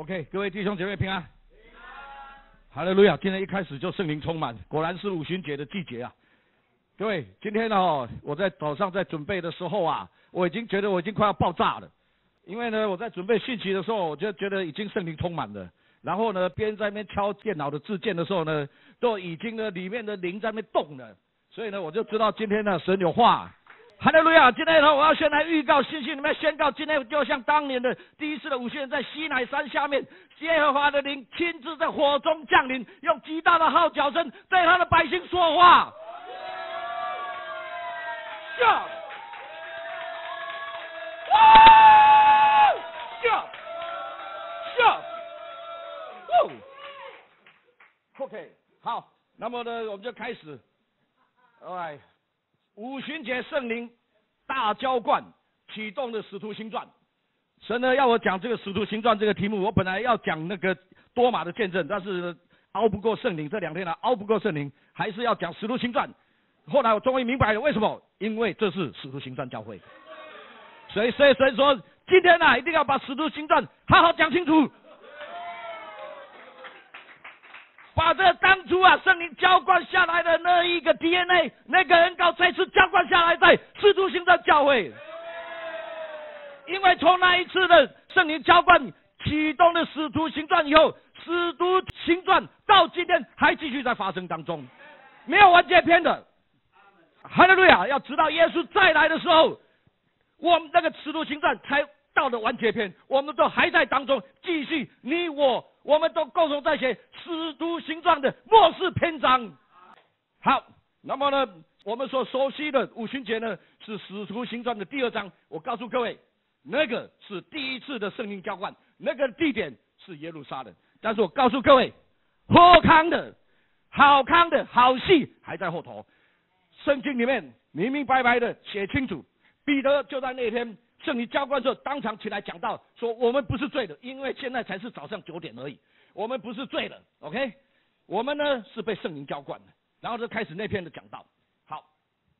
OK，各位弟兄姐妹平安。哈安。好亚！今天一开始就圣灵充满，果然是五旬节的季节啊。各位，今天哦，我在早上在准备的时候啊，我已经觉得我已经快要爆炸了。因为呢，我在准备讯息的时候，我就觉得已经圣灵充满了。然后呢，边在那边敲电脑的字键的时候呢，都已经呢里面的灵在那边动了。所以呢，我就知道今天呢神有话。哈利路亚！今天呢，我要先来预告信息，你们宣告：今天就像当年的第一次的五旬在西乃山下面，耶和华的灵亲自在火中降临，用极大的号角声对他的百姓说话。下，下，下，O.K.，好，那么呢，我们就开始。O.K.，五旬节圣灵。大浇灌启动的使徒行传，神呢要我讲这个使徒行传这个题目，我本来要讲那个多马的见证，但是熬不过圣灵，这两天呢熬不过圣灵，还是要讲使徒行传。后来我终于明白了为什么，因为这是使徒行传教会，所以所以所以说，今天呢一定要把使徒行传好好讲清楚。把这当初啊圣灵浇灌下来的那一个 DNA，那个人道再次浇灌下来在使徒行传教会，因为从那一次的圣灵浇灌启动的使徒行传以后，使徒行传到今天还继续在发生当中，没有完结篇的，哈利路亚！要知道耶稣再来的时候，我们那个使徒行传才。道的完结篇，我们都还在当中继续。你我，我们都共同在写《使徒行状》的末世篇章。好，那么呢，我们所熟悉的五旬节呢，是《使徒行状》的第二章。我告诉各位，那个是第一次的圣灵浇灌，那个地点是耶路撒冷。但是我告诉各位，好康的，好康的好戏还在后头。圣经里面明明白白的写清楚，彼得就在那天。圣灵浇灌之后，当场起来讲道，说我们不是罪的，因为现在才是早上九点而已，我们不是罪的，OK？我们呢是被圣灵浇灌的，然后就开始那篇的讲道。好，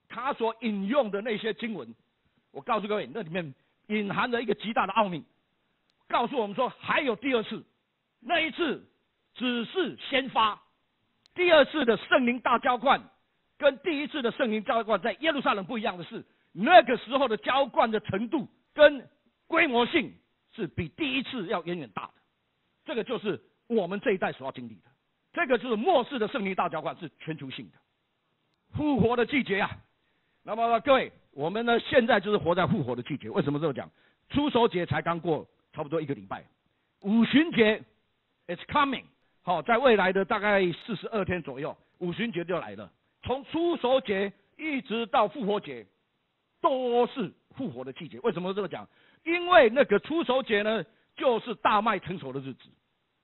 他所引用的那些经文，我告诉各位，那里面隐含着一个极大的奥秘，告诉我们说还有第二次，那一次只是先发，第二次的圣灵大浇灌，跟第一次的圣灵浇灌在耶路撒冷不一样的是。那个时候的浇灌的程度跟规模性是比第一次要远远大的，这个就是我们这一代所要经历的，这个就是末世的胜利大浇灌是全球性的复活的季节呀。那么各位，我们呢现在就是活在复活的季节。为什么这么讲？初守节才刚过，差不多一个礼拜，五旬节 is t coming 好，在未来的大概四十二天左右，五旬节就来了。从初守节一直到复活节。都是复活的季节。为什么这么讲？因为那个出手节呢，就是大麦成熟的日子。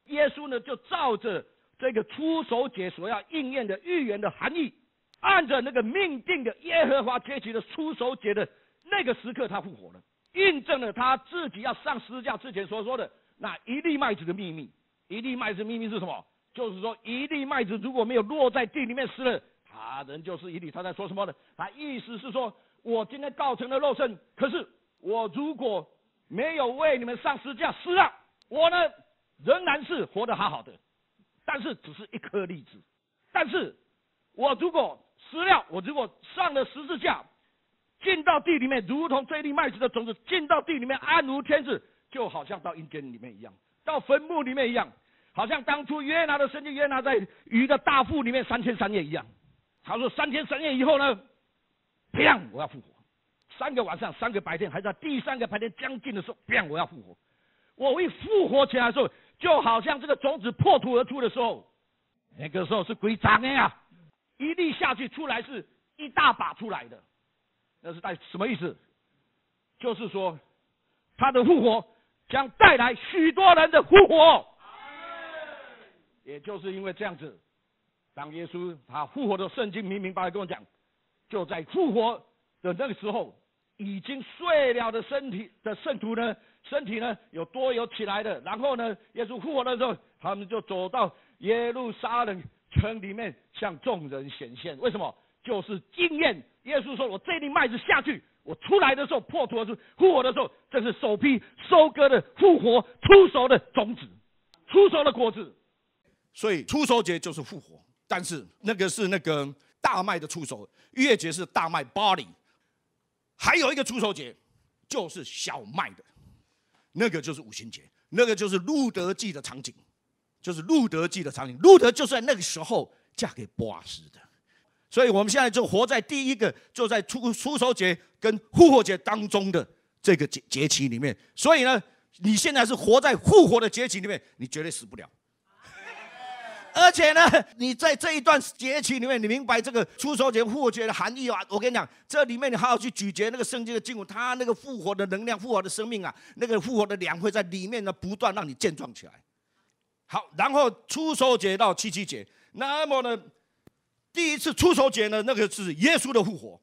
耶稣呢，就照着这个出手节所要应验的预言的含义，按照那个命定的耶和华阶级的出手节的那个时刻，他复活了，印证了他自己要上十字架之前所说的那一粒麦子的秘密。一粒麦子秘密是什么？就是说，一粒麦子如果没有落在地里面死了，他人就是一粒。他在说什么呢？他意思是说。我今天造成了肉身，可是我如果没有为你们上十字架死啊，我呢仍然是活得好好的，但是只是一颗粒子。但是我如果死了，我如果上了十字架，进到地里面，如同这粒麦子的种子进到地里面，暗无天日，就好像到阴间里面一样，到坟墓里面一样，好像当初约拿的神就约拿在鱼的大腹里面三天三夜一样。他说三天三夜以后呢？变，我要复活。三个晚上，三个白天，还在第三个白天将近的时候，变，我要复活。我一复活起来的时候，就好像这个种子破土而出的时候，那个时候是鬼长的呀，一粒下去出来是一大把出来的。那是带什么意思？就是说，他的复活将带来许多人的复活。也就是因为这样子，当耶稣他复活的圣经明明白白跟我讲。就在复活的那个时候，已经碎了的身体的圣徒呢，身体呢有多有起来的。然后呢，耶稣复活的时候，他们就走到耶路撒冷城里面，向众人显现。为什么？就是经验。耶稣说：“我这粒麦子下去，我出来的时候破土而出；复活的时候，这是首批收割的复活出手的种子，出手的果子。所以，出收节就是复活。但是，那个是那个。”大麦的出手月节是大麦 body，还有一个出手节就是小麦的，那个就是五行节，那个就是《路德记》的场景，就是《路德记》的场景。路德就是在那个时候嫁给波瓦斯的，所以我们现在就活在第一个，就在出出手节跟复活节当中的这个节节期里面。所以呢，你现在是活在复活的节期里面，你绝对死不了。而且呢，你在这一段节气里面，你明白这个出手节复活节的含义啊？我跟你讲，这里面你好好去咀嚼那个圣经的经文，它那个复活的能量、复活的生命啊，那个复活的粮会在里面呢，不断让你健壮起来。好，然后出手节到七七节，那么呢，第一次出手节呢，那个是耶稣的复活，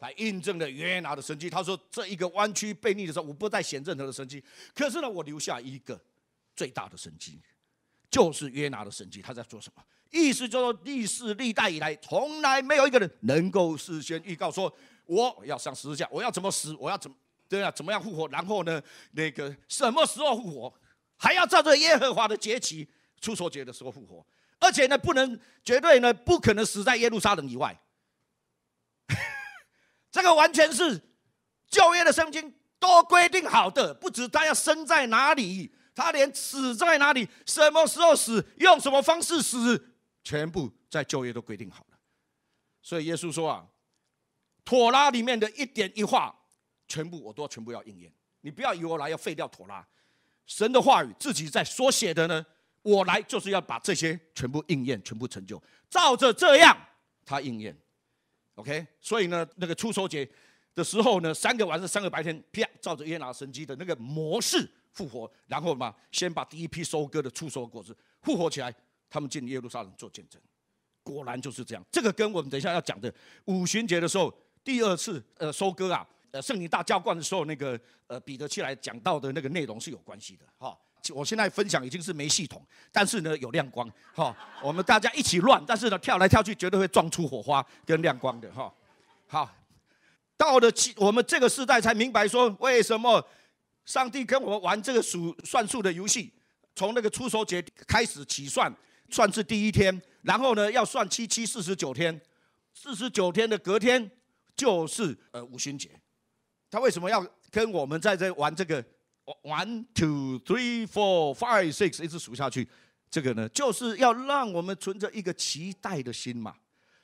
来印证了约拿的神迹。他说：“这一个弯曲背逆的时候，我不再显任何的神迹，可是呢，我留下一个最大的神迹。”就是约拿的神迹，他在做什么？意思就是说，历史历代以来，从来没有一个人能够事先预告说，我要上十字架，我要怎么死，我要怎么对啊，怎么样复活？然后呢，那个什么时候复活，还要照着耶和华的节期，出朔节的时候复活，而且呢，不能绝对呢，不可能死在耶路撒冷以外。这个完全是旧约的圣经都规定好的，不止他要生在哪里。他连死在哪里、什么时候死、用什么方式死，全部在旧约都规定好了。所以耶稣说啊，妥拉里面的一点一画，全部我都要全部要应验。你不要以为我来要废掉妥拉，神的话语自己在所写的呢。我来就是要把这些全部应验，全部成就，照着这样他应验。OK，所以呢，那个出手节的时候呢，三个晚上、三个白天，啪，照着耶拿神机的那个模式。复活，然后嘛，先把第一批收割的初收果实复活起来，他们进耶路撒冷做见证，果然就是这样。这个跟我们等一下要讲的五旬节的时候第二次呃收割啊，呃圣灵大教官的时候那个呃彼得起来讲到的那个内容是有关系的哈。我现在分享已经是没系统，但是呢有亮光哈。我们大家一起乱，但是呢跳来跳去绝对会撞出火花跟亮光的哈。好，到了我们这个时代才明白说为什么。上帝跟我们玩这个数算数的游戏，从那个初手节开始起算，算是第一天，然后呢要算七七四十九天，四十九天的隔天就是呃五旬节。他为什么要跟我们在这玩这个？One, two, three, four, five, six，一直数下去，这个呢，就是要让我们存着一个期待的心嘛，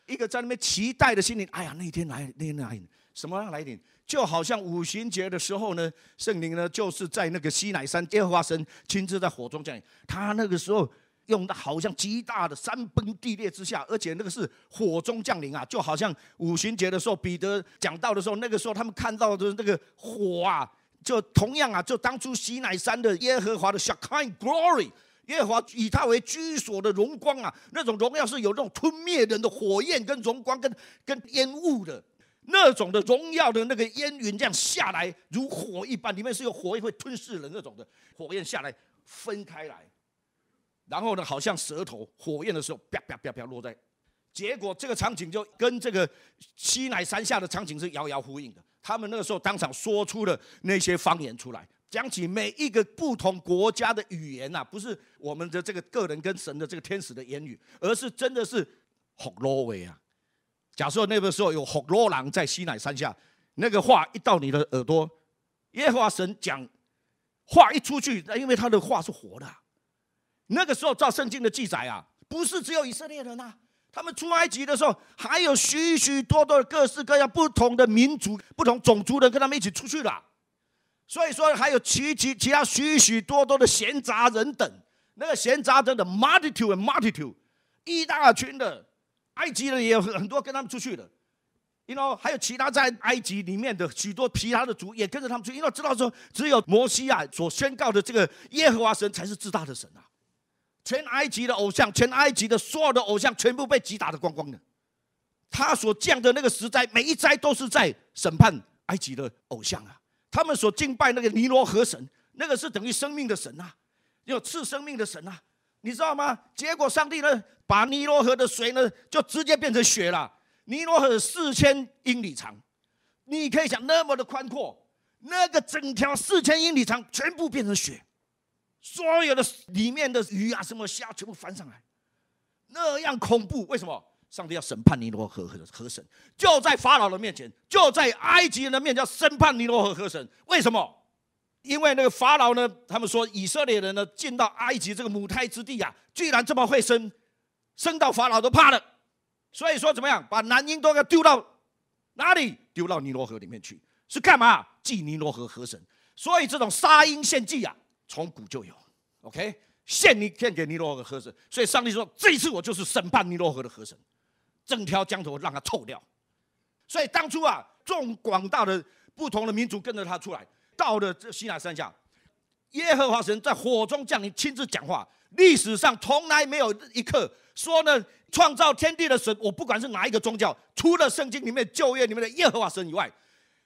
一个在那边期待的心灵。哎呀，那一天来，那一天来。什么样来临？就好像五旬节的时候呢，圣灵呢就是在那个西乃山，耶和华神亲自在火中降临。他那个时候用的，好像极大的山崩地裂之下，而且那个是火中降临啊，就好像五旬节的时候，彼得讲到的时候，那个时候他们看到的那个火啊，就同样啊，就当初西乃山的耶和华的 s h i n Glory，耶和华以他为居所的荣光啊，那种荣耀是有那种吞灭人的火焰跟荣光跟跟烟雾的。那种的荣耀的那个烟云这样下来，如火一般，里面是有火会吞噬人那种的火焰下来分开来，然后呢，好像舌头火焰的时候，啪啪啪啪落在，结果这个场景就跟这个西南山下的场景是遥遥呼应的。他们那个时候当场说出了那些方言出来，讲起每一个不同国家的语言呐，不是我们的这个个人跟神的这个天使的言语，而是真的是洪诺威啊。假设那个时候有红罗兰在西乃山下，那个话一到你的耳朵，耶和华神讲话一出去，因为他的话是活的。那个时候照圣经的记载啊，不是只有以色列人啊，他们出埃及的时候，还有许许多多的各式各样不同的民族、不同种族的跟他们一起出去了。所以说，还有其其其他许许多多的闲杂人等，那个闲杂人等 multitude multitude，一大群的。埃及人也有很多跟他们出去的，因为还有其他在埃及里面的许多其他的族也跟着他们去，因为知道说只有摩西啊所宣告的这个耶和华神才是至大的神啊。全埃及的偶像，全埃及的所有的偶像全部被击打的光光的。他所降的那个十灾，每一灾都是在审判埃及的偶像啊。他们所敬拜那个尼罗河神，那个是等于生命的神啊，要赐生命的神啊。你知道吗？结果上帝呢，把尼罗河的水呢，就直接变成雪了。尼罗河四千英里长，你可以想那么的宽阔，那个整条四千英里长全部变成雪，所有的里面的鱼啊，什么虾全部翻上来，那样恐怖。为什么？上帝要审判尼罗河河神，就在法老的面前，就在埃及人的面，要审判尼罗河河神。为什么？因为那个法老呢，他们说以色列人呢进到埃及这个母胎之地呀，居然这么会生，生到法老都怕了。所以说怎么样，把男婴都要丢到哪里？丢到尼罗河里面去？是干嘛？祭尼罗河河神。所以这种杀婴献祭啊，从古就有。OK，献你献给尼罗河河神。所以上帝说，这一次我就是审判尼罗河的河神，整条江头让他臭掉。所以当初啊，众广大的不同的民族跟着他出来。到的这西南山下，耶和华神在火中降临，亲自讲话。历史上从来没有一刻说呢，创造天地的神。我不管是哪一个宗教，除了圣经里面旧约里面的耶和华神以外，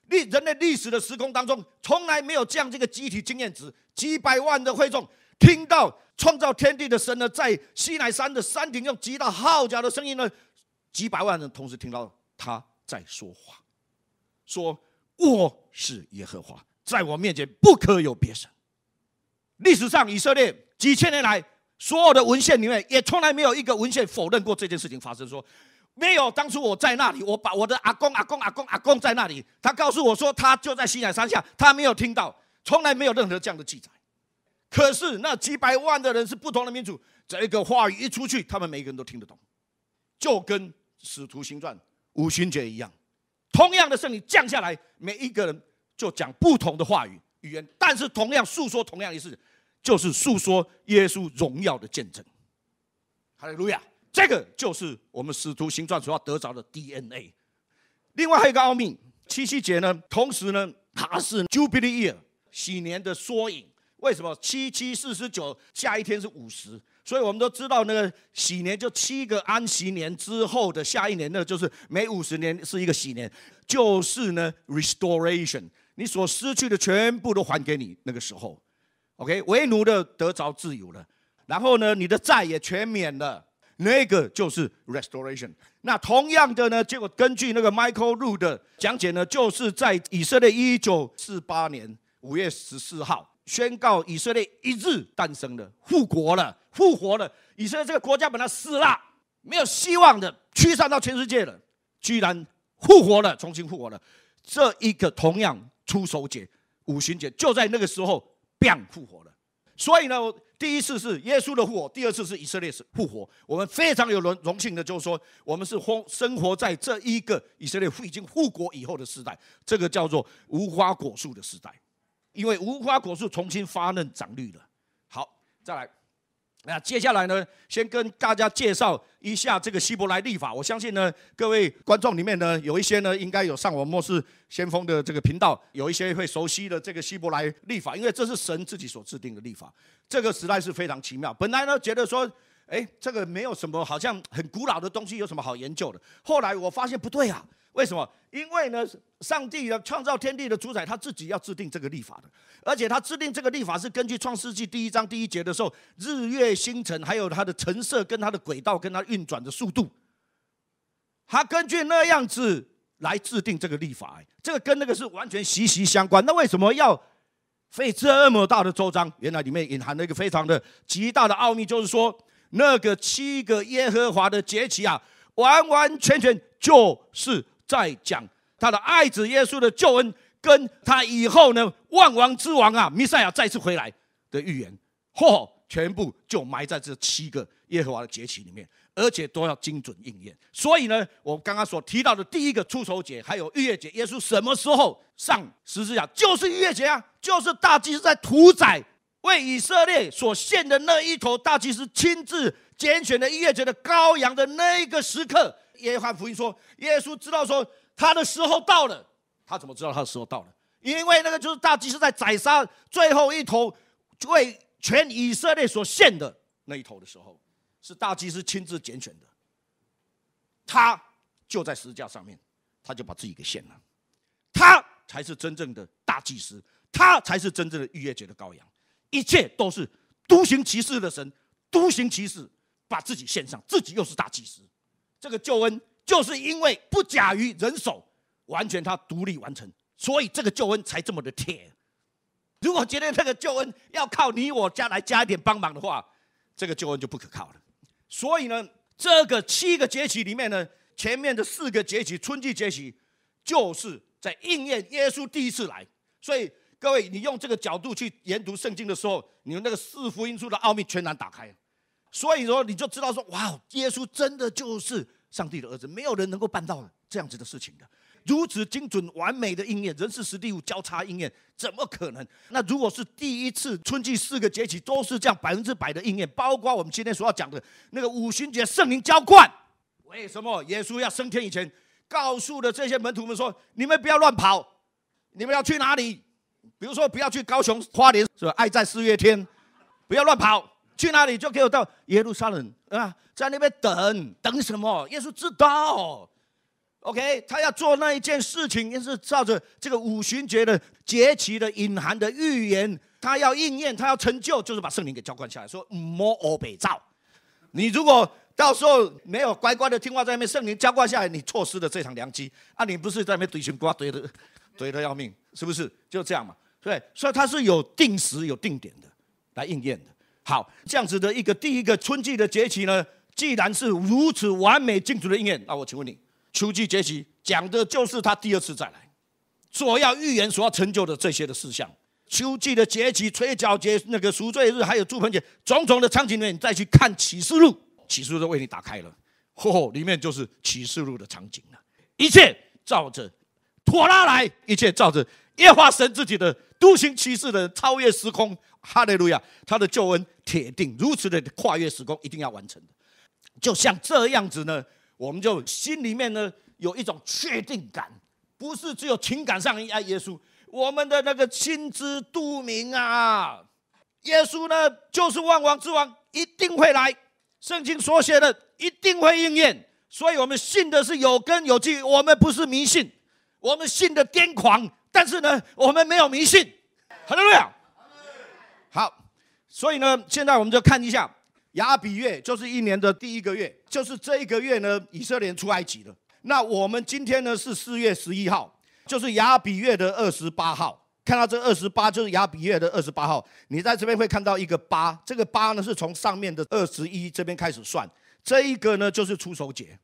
历人类历史的时空当中，从来没有这样这个集体经验值，几百万的会众听到创造天地的神呢，在西南山的山顶用极大号角的声音呢，几百万人同时听到他在说话，说我是耶和华。在我面前不可有别神。历史上以色列几千年来所有的文献里面，也从来没有一个文献否认过这件事情发生。说没有，当初我在那里，我把我的阿公、阿公、阿公、阿公在那里，他告诉我说他就在西海山下，他没有听到，从来没有任何这样的记载。可是那几百万的人是不同的民族，这个话语一出去，他们每一个人都听得懂，就跟《使徒行传》五旬节一样，同样的圣灵降下来，每一个人。就讲不同的话语语言，但是同样诉说同样的事，就是诉说耶稣荣耀的见证。哈利路亚！这个就是我们使徒行传所要得着的 DNA。另外还有一个奥秘，七夕节呢，同时呢，它是 Jubilee 喜年的缩影。为什么七七四十九，下一天是五十？所以我们都知道那个喜年就七个安息年之后的下一年，那就是每五十年是一个喜年，就是呢 Restoration。你所失去的全部都还给你，那个时候，OK，为奴的得着自由了，然后呢，你的债也全免了，那个就是 restoration。那同样的呢，结果根据那个 Michael Rood 的讲解呢，就是在以色列1948年5月14号宣告以色列一日诞生了，复国了，复活了。以色列这个国家本来死了，没有希望的，驱散到全世界了，居然复活了，重新复活了。这一个同样。出手节、五行节，就在那个时候变复活了。所以呢，第一次是耶稣的复活，第二次是以色列是复活。我们非常有荣荣幸的，就是说，我们是活生活在这一个以色列已经复国以后的时代，这个叫做无花果树的时代，因为无花果树重新发嫩长绿了。好，再来。那接下来呢，先跟大家介绍一下这个希伯来历法。我相信呢，各位观众里面呢，有一些呢，应该有上我们世先锋的这个频道，有一些会熟悉的这个希伯来历法，因为这是神自己所制定的历法。这个时代是非常奇妙。本来呢，觉得说，哎，这个没有什么，好像很古老的东西，有什么好研究的。后来我发现不对啊。为什么？因为呢，上帝的创造天地的主宰，他自己要制定这个立法的，而且他制定这个立法是根据《创世纪》第一章第一节的时候，日月星辰还有它的成色跟它的轨道跟它运转的速度，他根据那样子来制定这个立法，这个跟那个是完全息息相关。那为什么要费这么大的周章？原来里面隐含了一个非常的极大的奥秘，就是说，那个七个耶和华的节气啊，完完全全就是。在讲他的爱子耶稣的救恩，跟他以后呢万王之王啊，弥赛亚再次回来的预言，嚯，全部就埋在这七个耶和华的节气里面，而且都要精准应验。所以呢，我刚刚所提到的第一个出丑节，还有逾越节，耶稣什么时候上十字架？就是逾越节啊，就是大祭司在屠宰为以色列所献的那一头大祭司亲自拣选的逾越节的羔羊的那个时刻。约翰福音说：“耶稣知道说他的时候到了。他怎么知道他的时候到了？因为那个就是大祭司在宰杀最后一头为全以色列所献的那一头的时候，是大祭司亲自拣选的。他就在十字架上面，他就把自己给献了。他才是真正的大祭司，他才是真正的逾越节的羔羊。一切都是独行其事的神，独行其事，把自己献上，自己又是大祭司。”这个救恩就是因为不假于人手，完全他独立完成，所以这个救恩才这么的铁。如果觉得这个救恩要靠你我家来加一点帮忙的话，这个救恩就不可靠了。所以呢，这个七个节气里面呢，前面的四个节气，春季节气，就是在应验耶稣第一次来。所以各位，你用这个角度去研读圣经的时候，你们那个四福音书的奥秘全然打开。所以说，你就知道说，哇耶稣真的就是上帝的儿子，没有人能够办到这样子的事情的，如此精准完美的应验，人是史地夫交叉应验，怎么可能？那如果是第一次春季四个节气都是这样百分之百的应验，包括我们今天所要讲的那个五旬节圣灵浇灌，为什么耶稣要升天以前告诉的这些门徒们说，你们不要乱跑，你们要去哪里？比如说不要去高雄花莲，是吧？爱在四月天，不要乱跑。去那里就给我到耶路撒冷啊，在那边等等什么？耶稣知道，OK，他要做那一件事情，也是照着这个五旬节的节期的隐含的预言，他要应验，他要成就，就是把圣灵给浇灌下来，说 m 欧北 e 照。你如果到时候没有乖乖的听话，在那边圣灵浇灌下来，你错失了这场良机啊！你不是在那边堆钱、瓜堆的、堆的要命，是不是？就这样嘛，对，所以他是有定时、有定点的来应验的。好，这样子的一个第一个春季的节气呢，既然是如此完美精准的应验，那我请问你，秋季节气讲的就是他第二次再来，所要预言、所要成就的这些的事项。秋季的节气、吹剿节、那个赎罪日，还有祝婚节，种种的场景里面，再去看启示录，启示录为你打开了，嚯嚯，里面就是启示录的场景了，一切照着妥拉来，一切照着耶化华神自己的独行启示的超越时空。哈利路亚！他的救恩铁定如此的跨越时空，一定要完成的。就像这样子呢，我们就心里面呢有一种确定感，不是只有情感上爱耶稣，我们的那个心知肚明啊。耶稣呢就是万王之王，一定会来。圣经所写的一定会应验，所以我们信的是有根有据。我们不是迷信，我们信的癫狂，但是呢，我们没有迷信。看到没有？好，所以呢，现在我们就看一下亚比月，就是一年的第一个月，就是这一个月呢，以色列出埃及了。那我们今天呢是四月十一号，就是亚比月的二十八号。看到这二十八，就是亚比月的二十八号。你在这边会看到一个八，这个八呢是从上面的二十一这边开始算，这一个呢就是出手节。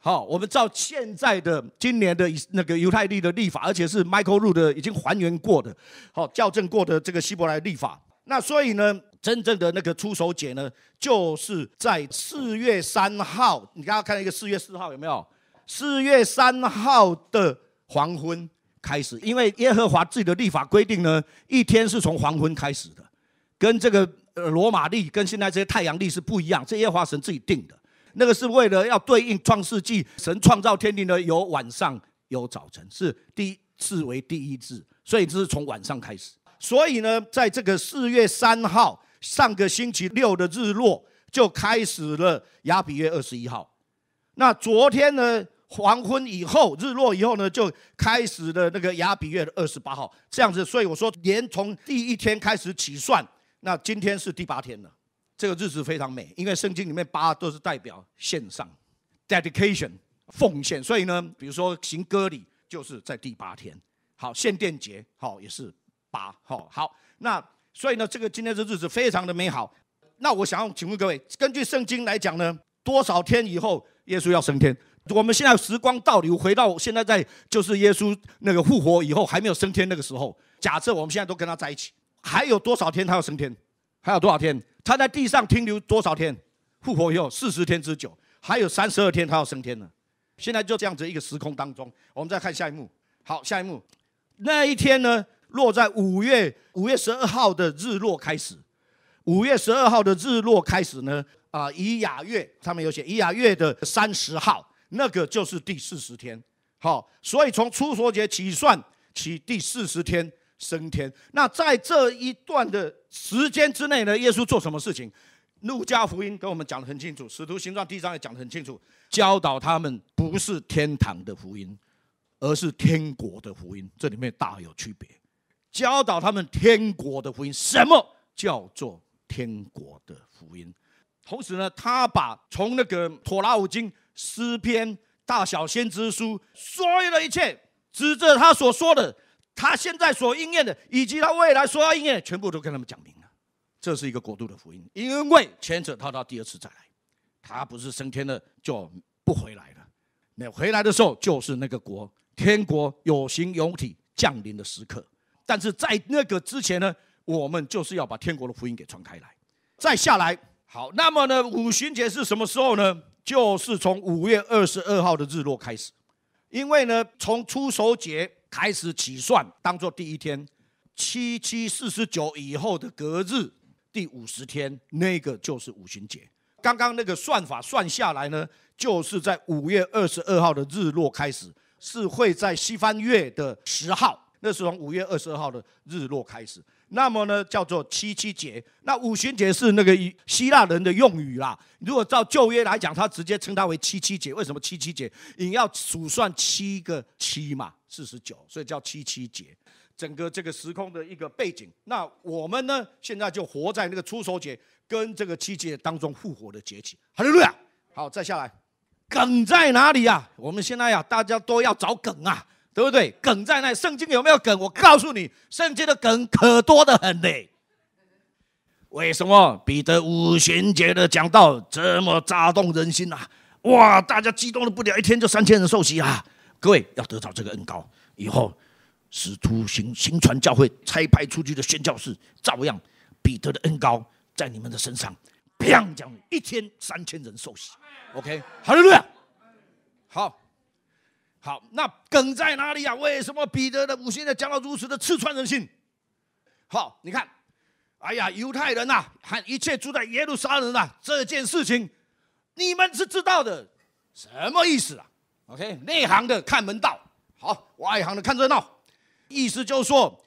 好，我们照现在的今年的那个犹太历的历法，而且是 Michael r o o d 已经还原过的，好校正过的这个希伯来历法。那所以呢，真正的那个出手节呢，就是在四月三号。你刚刚看到一个四月四号有没有？四月三号的黄昏开始，因为耶和华自己的立法规定呢，一天是从黄昏开始的，跟这个罗马历跟现在这些太阳历是不一样，这耶和华神自己定的。那个是为了要对应《创世纪》，神创造天地呢，有晚上有早晨，是第一次为第一次，所以这是从晚上开始。所以呢，在这个四月三号上个星期六的日落就开始了亚比月二十一号。那昨天呢，黄昏以后日落以后呢，就开始了那个亚比月二十八号。这样子，所以我说，连从第一天开始起算，那今天是第八天了。这个日子非常美，因为圣经里面八都是代表献上、dedication、奉献。所以呢，比如说行割礼就是在第八天。好，献殿节好也是八。好，好那所以呢，这个今天这日子非常的美好。那我想要请问各位，根据圣经来讲呢，多少天以后耶稣要升天？我们现在时光倒流，回到现在在就是耶稣那个复活以后还没有升天那个时候，假设我们现在都跟他在一起，还有多少天他要升天？还有多少天？他在地上停留多少天？复活以后四十天之久，还有三十二天，他要升天了。现在就这样子一个时空当中，我们再看下一幕。好，下一幕，那一天呢，落在五月五月十二号的日落开始。五月十二号的日落开始呢，啊，以雅月，上面有写以雅月的三十号，那个就是第四十天。好，所以从出所节起算，起第四十天。升天。那在这一段的时间之内呢，耶稣做什么事情？路加福音跟我们讲的很清楚，使徒行传第一章也讲的很清楚，教导他们不是天堂的福音，而是天国的福音，这里面大有区别。教导他们天国的福音，什么叫做天国的福音？同时呢，他把从那个妥拉五经、诗篇、大小先知书所有的一切，指着他所说的。他现在所应验的，以及他未来所要应验，全部都跟他们讲明了。这是一个国度的福音，因为前者他到第二次再来，他不是升天了就不回来了。那回来的时候就是那个国天国有形有体降临的时刻。但是在那个之前呢，我们就是要把天国的福音给传开来。再下来，好，那么呢，五旬节是什么时候呢？就是从五月二十二号的日落开始，因为呢，从出手节。开始起算，当做第一天，七七四十九以后的隔日，第五十天，那个就是五行节。刚刚那个算法算下来呢，就是在五月二十二号的日落开始，是会在西番月的十号，那是从五月二十二号的日落开始。那么呢，叫做七七节。那五旬节是那个希腊人的用语啦。如果照旧约来讲，他直接称它为七七节。为什么七七节？你要数算七个七嘛，四十九，所以叫七七节。整个这个时空的一个背景。那我们呢，现在就活在那个出手节跟这个七节当中复活的节期。好了，好，再下来，梗在哪里呀？我们现在呀，大家都要找梗啊。对不对？梗在那，圣经有没有梗？我告诉你，圣经的梗可多的很嘞。为什么彼得五旬节的讲道这么打动人心呐？哇，大家激动的不了一天就三千人受洗啊！各位要得到这个恩膏，以后使徒行行传教会拆派出去的宣教士，照样彼得的恩膏在你们的身上，砰！讲一天三千人受洗。OK，好了没有？好。好，那梗在哪里啊？为什么彼得的五亲的讲到如此的刺穿人心？好，你看，哎呀，犹太人呐，和一切住在耶路撒冷啊，这件事情，你们是知道的，什么意思啊？OK，内行的看门道，好，外行的看热闹，意思就说，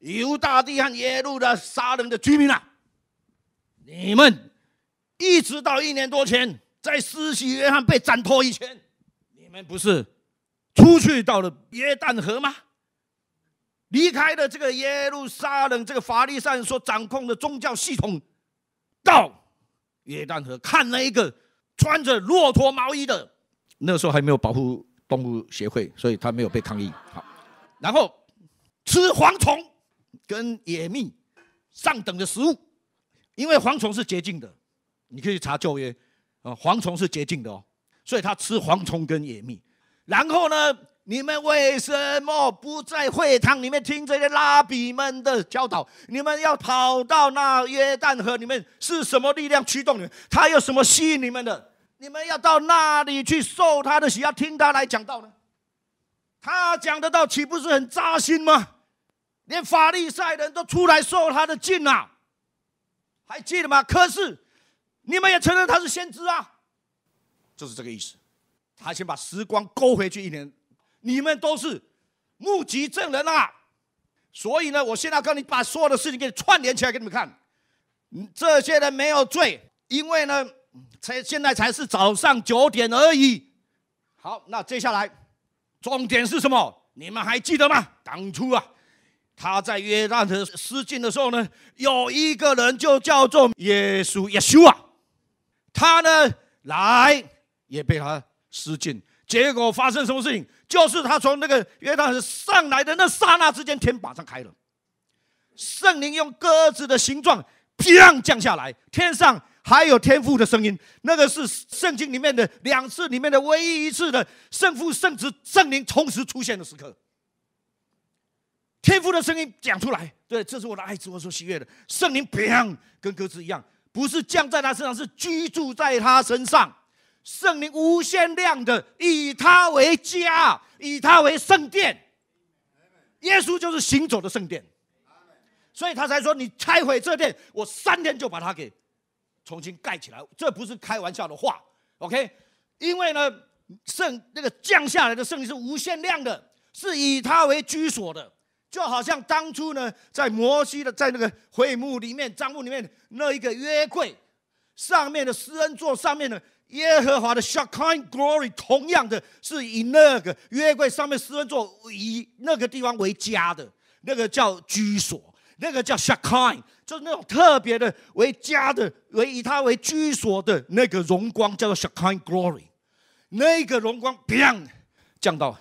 犹大地和耶路的杀人的居民啊，你们一直到一年多前在司祭约翰被斩头以前，你们不是？出去到了约旦河吗？离开了这个耶路撒冷，这个法律上所掌控的宗教系统，到约旦河看了一个穿着骆驼毛衣的，那时候还没有保护动物协会，所以他没有被抗议。好，然后吃蝗虫跟野蜜，上等的食物，因为蝗虫是洁净的，你可以查旧约，啊，蝗虫是洁净的哦，所以他吃蝗虫跟野蜜。然后呢？你们为什么不在会堂里面听这些拉比们的教导？你们要跑到那约旦河里面，是什么力量驱动你们？他有什么吸引你们的？你们要到那里去受他的洗，要听他来讲道呢？他讲的道岂不是很扎心吗？连法利赛人都出来受他的敬啊！还记得吗？可是你们也承认他是先知啊，就是这个意思。还先把时光勾回去一年，你们都是目击证人啊！所以呢，我现在跟你把所有的事情给你串联起来给你们看。这些人没有罪，因为呢，才现在才是早上九点而已。好，那接下来重点是什么？你们还记得吗？当初啊，他在约旦河失禁的时候呢，有一个人就叫做耶稣耶稣啊，他呢来也被他。失禁。结果发生什么事情？就是他从那个约旦河上来的那刹那之间，天马上开了，圣灵用鸽子的形状，啪降下来。天上还有天父的声音，那个是圣经里面的两次里面的唯一一次的圣父、圣子、圣灵同时出现的时刻。天父的声音讲出来，对，这是我的爱子，我所喜悦的。圣灵啪，跟鸽子一样，不是降在他身上，是居住在他身上。圣灵无限量的，以他为家，以他为圣殿。耶稣就是行走的圣殿，所以他才说：“你拆毁这殿，我三天就把它给重新盖起来。”这不是开玩笑的话，OK？因为呢，圣那个降下来的圣灵是无限量的，是以他为居所的，就好像当初呢，在摩西的在那个会幕里面、帐幕里面那一个约柜上面的施恩座上面的。耶和华的 s h a k i a i Glory，同样的是以那个约柜上面四分座以那个地方为家的那个叫居所，那个叫 s h a k i a i 就是那种特别的为家的，为以他为居所的那个荣光叫做 s h a k i a i Glory，那个荣光砰降到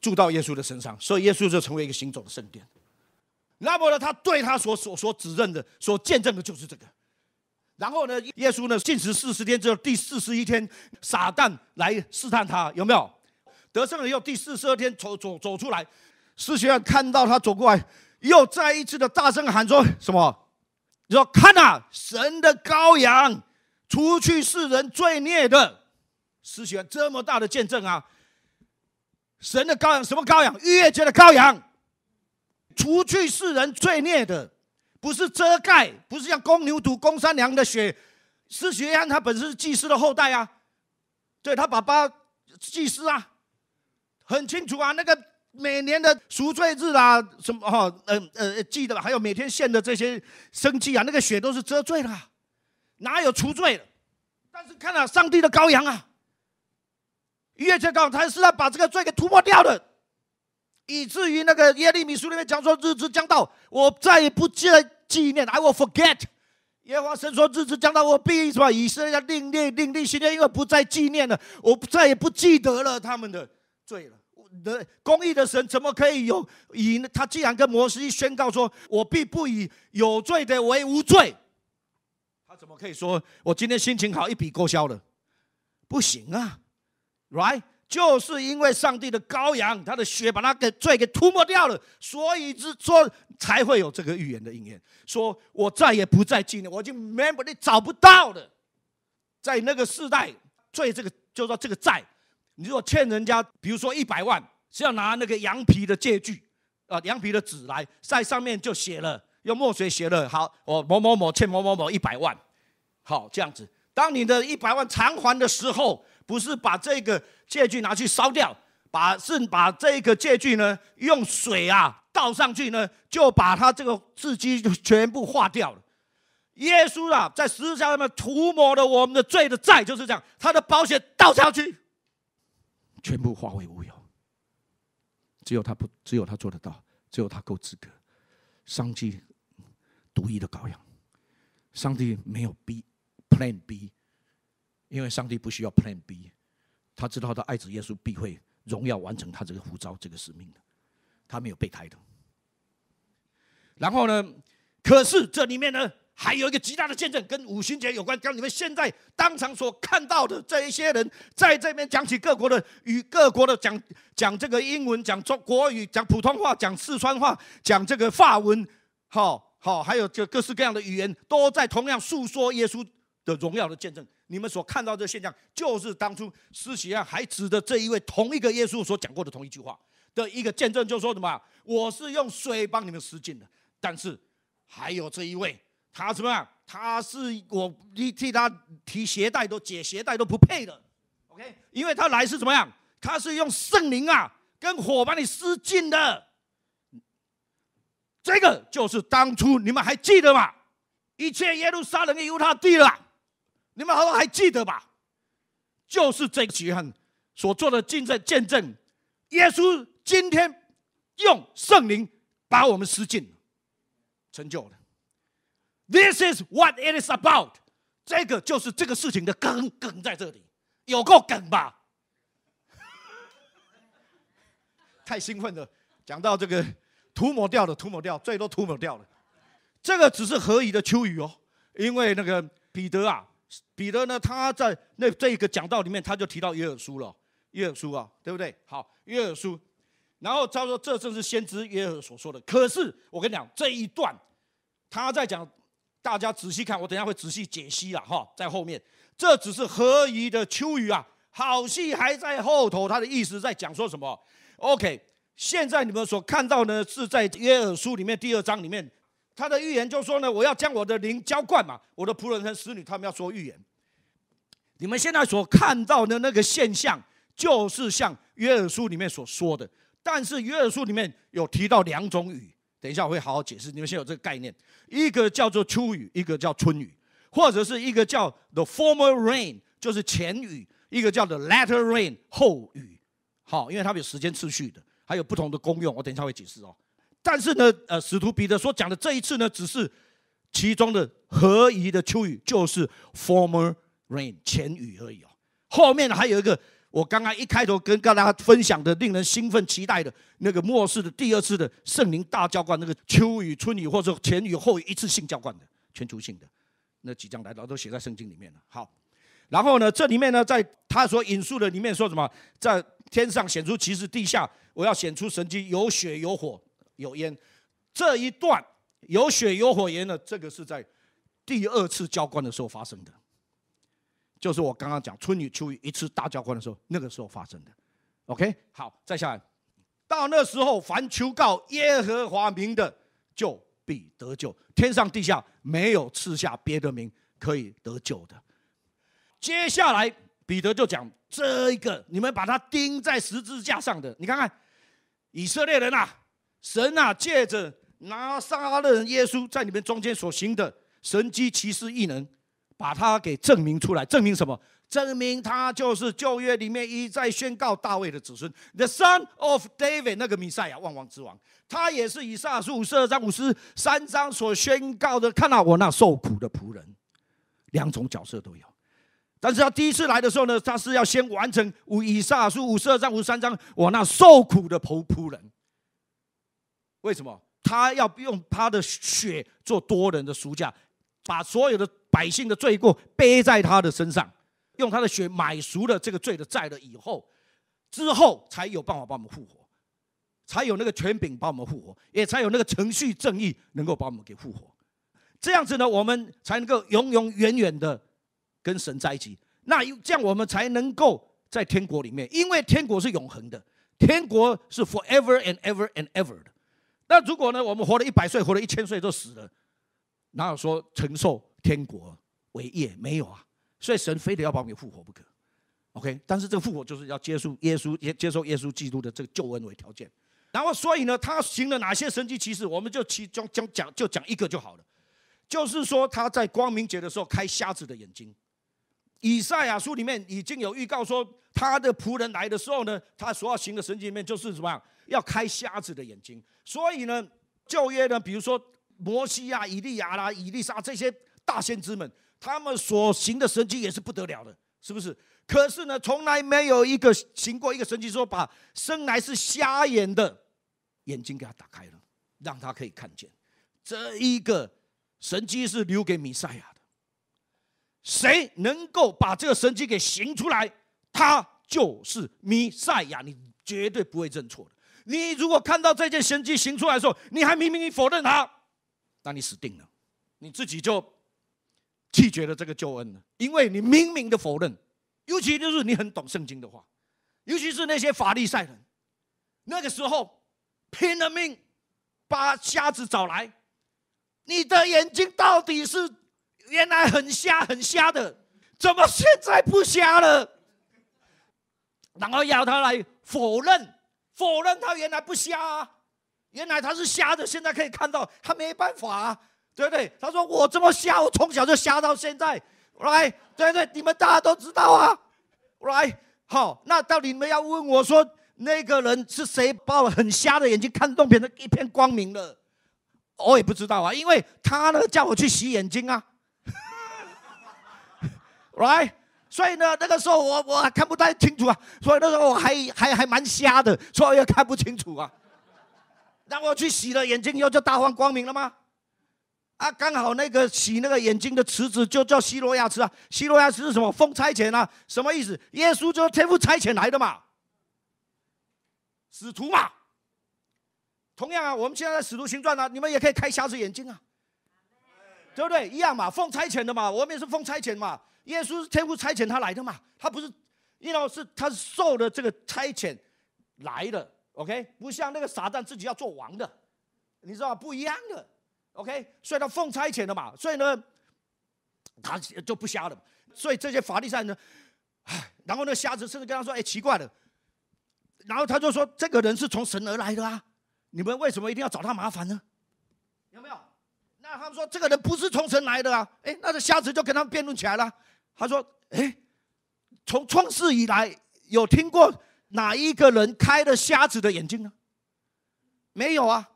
住到耶稣的身上，所以耶稣就成为一个行走的圣殿。那么呢，他对他所所所指认的、所见证的就是这个。然后呢？耶稣呢？禁食四十天之后，第四十一天，撒旦来试探他有没有得胜了。又第四十二天，走走走出来，使院看到他走过来，又再一次的大声喊说：“什么？说看啊，神的羔羊，除去世人罪孽的使学这么大的见证啊！神的羔羊，什么羔羊？逾越节的羔羊，除去世人罪孽的。”不是遮盖，不是像公牛犊、公山羊的血，是血安他本身是祭司的后代啊，对他爸爸祭司啊，很清楚啊。那个每年的赎罪日啊，什么哦，嗯记得吧？还有每天献的这些生祭啊，那个血都是遮罪的，哪有除罪的？但是看到上帝的羔羊啊，越知道他是要把这个罪给突破掉的，以至于那个耶利米书里面讲说，日子将到，我再也不见。纪念，I will forget。耶和华神说：“日子将到，我必是吧，以色列另立另立新约，因为不再纪念了，我不再也不记得了他们的罪了。的公义的神怎么可以有以？他既然跟摩西宣告说：‘我必不以有罪的为无罪’，他怎么可以说：‘我今天心情好，一笔勾销了’？不行啊，right？” 就是因为上帝的羔羊，他的血把他给罪给涂抹掉了，所以之说才会有这个预言的应验。说我再也不再纪念，我就 maybe 找不到的。在那个时代，最这个就说这个债，你说欠人家，比如说一百万，是要拿那个羊皮的借据，啊，羊皮的纸来，在上面就写了，用墨水写了，好，我某某某欠某某某一百万，好这样子。当你的一百万偿还的时候。不是把这个借据拿去烧掉，把是把这个借据呢用水啊倒上去呢，就把它这个字迹就全部化掉了。耶稣啊，在十字架上面涂抹了我们的罪的债，就是这样，他的宝血倒下去，全部化为乌有。只有他不，只有他做得到，只有他够资格，上帝独一的羔羊。上帝没有 B plan B。因为上帝不需要 Plan B，他知道他爱子耶稣必会荣耀完成他这个呼召、这个使命的，他没有备胎的。然后呢，可是这里面呢，还有一个极大的见证，跟五旬节有关，跟你们现在当场所看到的这一些人，在这边讲起各国的与各国的讲讲这个英文、讲中国语、讲普通话、讲四川话、讲这个法文，好好，还有这各式各样的语言，都在同样诉说耶稣的荣耀的见证。你们所看到的现象，就是当初施洗约还指的这一位同一个耶稣所讲过的同一句话的一个见证，就说什么？我是用水帮你们施浸的，但是还有这一位，他怎么样？他是我替他提鞋带都解鞋带都不配的，OK？因为他来是怎么样？他是用圣灵啊跟火帮你施浸的，这个就是当初你们还记得吗？一切耶路撒冷的犹太地了。你们好像还记得吧？就是这个血汗所做的见证，见证耶稣今天用圣灵把我们施浸，成就了。This is what it is about。这个就是这个事情的梗梗在这里，有够梗吧？太兴奋了，讲到这个涂抹掉了，涂抹掉，最多涂抹掉了。这个只是何以的秋雨哦，因为那个彼得啊。彼得呢？他在那这一个讲道里面，他就提到耶尔书了，耶尔书啊，对不对？好，耶尔书，然后他说这正是先知耶尔所说的。可是我跟你讲，这一段他在讲，大家仔细看，我等下会仔细解析了哈，在后面，这只是何宜的秋雨啊，好戏还在后头。他的意思在讲说什么？OK，现在你们所看到呢，是在耶尔书里面第二章里面。他的预言就说呢，我要将我的灵浇灌嘛，我的仆人和使女他们要说预言。你们现在所看到的那个现象，就是像约尔书里面所说的。但是约尔书里面有提到两种雨，等一下我会好好解释。你们先有这个概念，一个叫做初雨，一个叫春雨，或者是一个叫 the former rain，就是前雨；一个叫做 later rain，后雨。好，因为它有时间次序的，还有不同的功用。我等一下会解释哦。但是呢，呃，使徒彼得所讲的这一次呢，只是其中的合宜的秋雨，就是 former rain 前雨而已哦。后面还有一个，我刚刚一开头跟大家分享的，令人兴奋期待的那个末世的第二次的圣灵大浇灌，那个秋雨春雨，或者前雨后雨一次性浇灌的全球性的那几章来了，都写在圣经里面了。好，然后呢，这里面呢，在他所引述的里面说什么，在天上显出，其实地下我要显出神迹，有血有火。有烟，这一段有血有火焰的，这个是在第二次浇灌的时候发生的，就是我刚刚讲春雨秋雨一次大浇灌的时候，那个时候发生的。OK，好，再下来，到那时候凡求告耶和华名的，就必得救，天上地下没有赐下别的名可以得救的。接下来彼得就讲这一个，你们把它钉在十字架上的，你看看以色列人啊。神啊，借着拿撒勒耶稣在你们中间所行的神机奇事异能，把他给证明出来。证明什么？证明他就是旧约里面一再宣告大卫的子孙，The Son of David，那个弥赛亚万王之王。他也是以撒书五十二章五十三章所宣告的。看到我那受苦的仆人，两种角色都有。但是他第一次来的时候呢，他是要先完成五以撒书五十二章五十三章我那受苦的仆仆人。为什么他要用他的血做多人的赎价，把所有的百姓的罪过背在他的身上，用他的血买赎了这个罪的债了以后，之后才有办法把我们复活，才有那个权柄把我们复活，也才有那个程序正义能够把我们给复活。这样子呢，我们才能够永永远远的跟神在一起。那这样我们才能够在天国里面，因为天国是永恒的，天国是 forever and ever and ever 的。那如果呢？我们活了一百岁，活了一千岁就死了，哪有说承受天国伟业没有啊？所以神非得要把我们复活不可，OK？但是这个复活就是要接受耶稣，接接受耶稣基督的这个救恩为条件。然后所以呢，他行了哪些神迹奇事？我们就其中讲讲，就讲一个就好了，就是说他在光明节的时候开瞎子的眼睛。以赛亚书里面已经有预告说，他的仆人来的时候呢，他所要行的神迹里面就是什么要开瞎子的眼睛。所以呢，旧约呢，比如说摩西啊、以利亚啦、以利沙这些大先知们，他们所行的神迹也是不得了的，是不是？可是呢，从来没有一个行过一个神迹，说把生来是瞎眼的眼睛给他打开了，让他可以看见。这一个神迹是留给弥赛亚。谁能够把这个神迹给行出来，他就是弥赛亚，你绝对不会认错的。你如果看到这件神迹行出来的时候，你还明明否认他，那你死定了，你自己就拒绝了这个救恩了，因为你明明的否认，尤其就是你很懂圣经的话，尤其是那些法利赛人，那个时候拼了命把瞎子找来，你的眼睛到底是？原来很瞎很瞎的，怎么现在不瞎了？然后要他来否认，否认他原来不瞎，啊，原来他是瞎的，现在可以看到，他没办法，啊，对不对？他说我这么瞎，我从小就瞎到现在。来，对对，你们大家都知道啊。来，好，那到底你们要问我说那个人是谁把我很瞎的眼睛看动变成一片光明的？我也不知道啊，因为他呢叫我去洗眼睛啊。来，所以呢，那个时候我我看不太清楚啊，所以那时候我还还还蛮瞎的，所以也看不清楚啊。让我去洗了眼睛，以后，就大放光明了吗？啊，刚好那个洗那个眼睛的池子就叫希罗亚池啊。希罗亚池是什么？风差遣啊？什么意思？耶稣就是天务差遣来的嘛，使徒嘛。同样啊，我们现在使徒行传呢，你们也可以开瞎子眼睛啊。对不对？一样嘛，奉差遣的嘛，我们也是奉差遣嘛。耶稣是天父差遣他来的嘛，他不是，因为是他是受的这个差遣来的。OK，不像那个傻蛋自己要做王的，你知道不一样的。OK，所以他奉差遣的嘛，所以呢，他就不瞎了。所以这些法利赛人，唉，然后那瞎子甚至跟他说：“哎，奇怪了。”然后他就说：“这个人是从神而来的啊，你们为什么一定要找他麻烦呢？”有没有？他们说这个人不是从神来的啊！哎，那个瞎子就跟他们辩论起来了。他说：“哎，从创世以来，有听过哪一个人开了瞎子的眼睛呢？没有啊！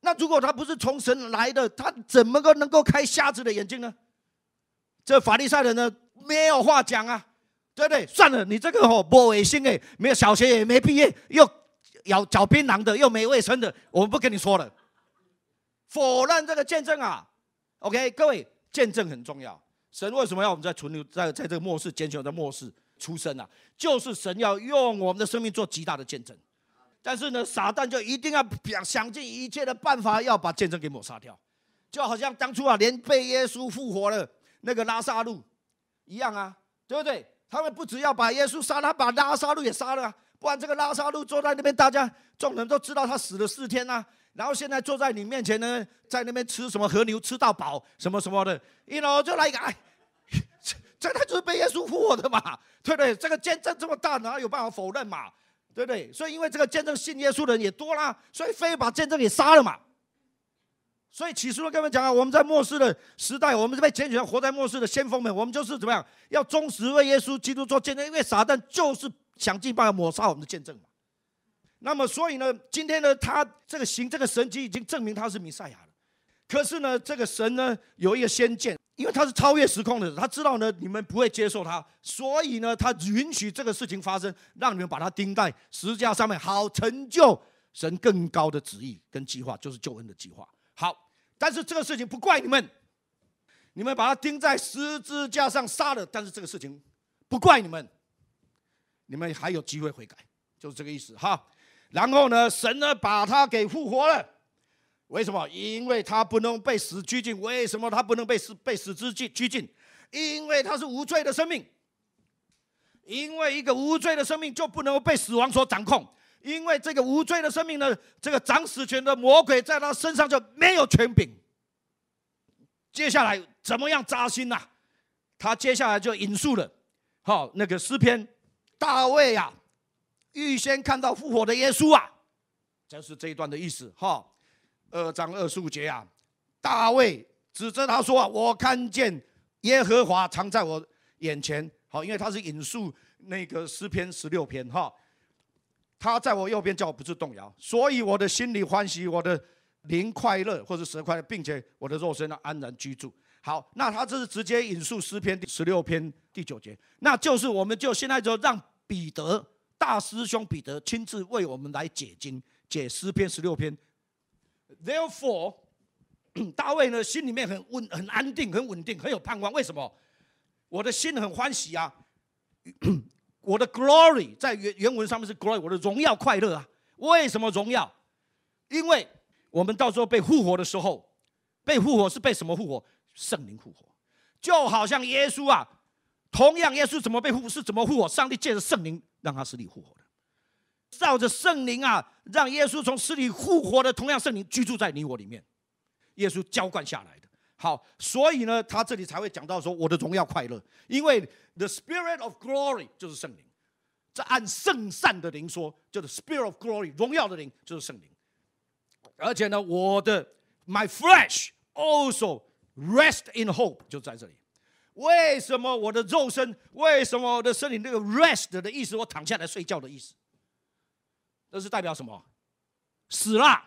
那如果他不是从神来的，他怎么个能够开瞎子的眼睛呢？这法利赛人呢，没有话讲啊，对不对？算了，你这个哦，不违心哎，没有小学也没毕业，又咬嚼槟榔的，又没卫生的，我不跟你说了。”否认这个见证啊，OK，各位，见证很重要。神为什么要我们在存留在在这个末世、坚守在末世出生呢？就是神要用我们的生命做极大的见证。但是呢，撒旦就一定要想尽一切的办法要把见证给抹杀掉，就好像当初啊，连被耶稣复活了那个拉萨路一样啊，对不对？他们不只要把耶稣杀，他把拉萨路也杀了，不然这个拉萨路坐在那边，大家众人都知道他死了四天呐。然后现在坐在你面前呢，在那边吃什么和牛吃到饱，什么什么的，一来就来一个，哎，这他就是被耶稣复活的嘛，对不对？这个见证这么大，哪有办法否认嘛，对不对？所以因为这个见证信耶稣的人也多啦，所以非把见证给杀了嘛。所以起初我跟我们讲啊，我们在末世的时代，我们是被拣选活在末世的先锋们，我们就是怎么样，要忠实为耶稣基督做见证，因为撒旦就是想尽办法抹杀我们的见证嘛。那么，所以呢，今天呢，他这个行这个神迹已经证明他是弥赛亚了。可是呢，这个神呢有一个先见，因为他是超越时空的，他知道呢你们不会接受他，所以呢，他允许这个事情发生，让你们把他钉在十字架上面，好成就神更高的旨意跟计划，就是救恩的计划。好，但是这个事情不怪你们，你们把他钉在十字架上杀了，但是这个事情不怪你们，你们还有机会悔改，就是这个意思哈。然后呢？神呢？把他给复活了。为什么？因为他不能被死拘禁。为什么他不能被死被死之拘禁？因为他是无罪的生命。因为一个无罪的生命就不能被死亡所掌控。因为这个无罪的生命呢，这个掌死权的魔鬼在他身上就没有权柄。接下来怎么样扎心呐？他接下来就引述了，好那个诗篇，大卫呀。预先看到复活的耶稣啊，就是这一段的意思哈。二章二十五节啊，大卫指着他说：“我看见耶和华藏在我眼前，好，因为他是引述那个诗篇十六篇哈。他在我右边叫我不致动摇，所以我的心里欢喜，我的灵快乐，或者舌快乐，并且我的肉身呢安然居住。好，那他这是直接引述诗篇第十六篇第九节，那就是我们就现在就让彼得。大师兄彼得亲自为我们来解经，解诗篇十六篇。Therefore，大卫呢心里面很稳，很安定，很稳定，很有盼望。为什么？我的心很欢喜啊！我的 glory 在原原文上面是 glory，我的荣耀快乐啊！为什么荣耀？因为我们到时候被复活的时候，被复活是被什么复活？圣灵复活。就好像耶稣啊，同样耶稣怎么被复，是怎么复活？上帝借着圣灵。让他死里复活的，照着圣灵啊，让耶稣从死里复活的，同样圣灵居住在你我里面，耶稣浇灌下来的。好，所以呢，他这里才会讲到说我的荣耀快乐，因为 the spirit of glory 就是圣灵，这按圣善的灵说，就是 spirit of glory 荣耀的灵就是圣灵，而且呢，我的 my flesh also rest in hope 就在这里。为什么我的肉身？为什么我的身体？那个 rest 的意思，我躺下来睡觉的意思，那是代表什么？死啦！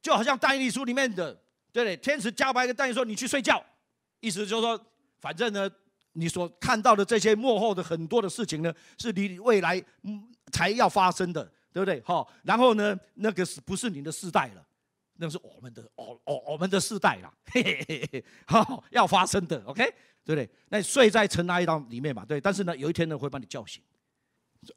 就好像《但以书》里面的，对不对？天使加白跟但以说：“你去睡觉。”意思就是说，反正呢，你所看到的这些幕后的很多的事情呢，是你未来才要发生的，对不对？好，然后呢，那个是不是你的世代了？那是我们的，哦哦，我们的世代啦，嘿嘿嘿嘿，好要发生的，OK，对不对？那睡在尘埃当里面嘛，对。但是呢，有一天呢，会把你叫醒。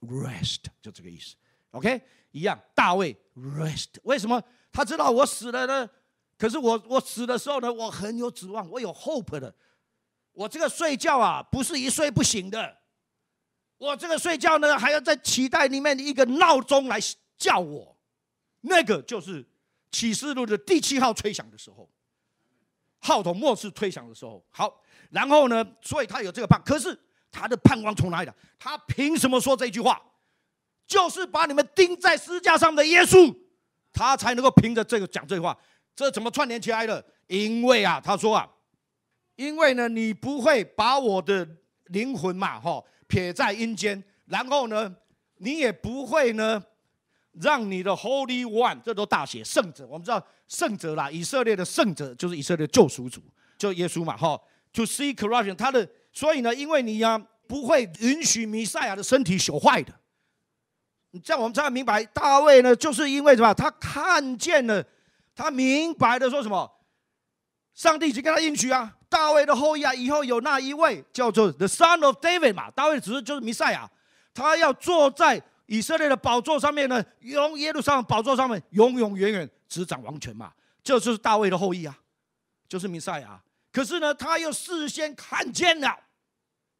Rest 就这个意思，OK，一样。大卫 Rest 为什么他知道我死了呢？可是我我死的时候呢，我很有指望，我有 hope 的。我这个睡觉啊，不是一睡不醒的。我这个睡觉呢，还要在期待里面的一个闹钟来叫我，那个就是。启示录的第七号吹响的时候，号筒末世吹响的时候，好，然后呢，所以他有这个判，可是他的判官从哪里？他凭什么说这句话？就是把你们钉在支架上的耶稣，他才能够凭着这个讲这句话。这怎么串联起来的？因为啊，他说啊，因为呢，你不会把我的灵魂嘛，哈，撇在阴间，然后呢，你也不会呢。让你的 Holy One，这都大写圣者。我们知道圣者啦，以色列的圣者就是以色列救赎主，就耶稣嘛，哈。To see corruption，他的所以呢，因为你呀不会允许弥赛亚的身体朽坏的。这样我们才明白，大卫呢，就是因为什么？他看见了，他明白的说什么？上帝只跟他应许啊，大卫的后裔啊，以后有那一位叫做 The Son of David 嘛，大卫只是就是弥赛亚，他要坐在。以色列的宝座上面呢，永耶路撒冷宝座上面永永远远执掌王权嘛，这就是大卫的后裔啊，就是弥赛亚。可是呢，他又事先看见了，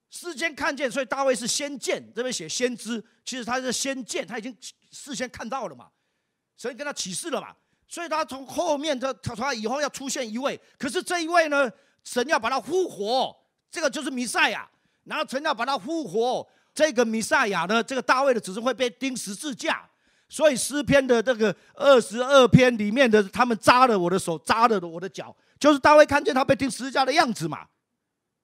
事先看见，所以大卫是先见，这边写先知，其实他是先见，他已经事先看到了嘛，神跟他启示了嘛，所以他从后面他他他以后要出现一位，可是这一位呢，神要把他复活，这个就是弥赛亚，然后神要把他复活。这个弥赛亚呢？这个大卫的只是会被钉十字架，所以诗篇的这个二十二篇里面的，他们扎了我的手，扎了我的脚，就是大卫看见他被钉十字架的样子嘛，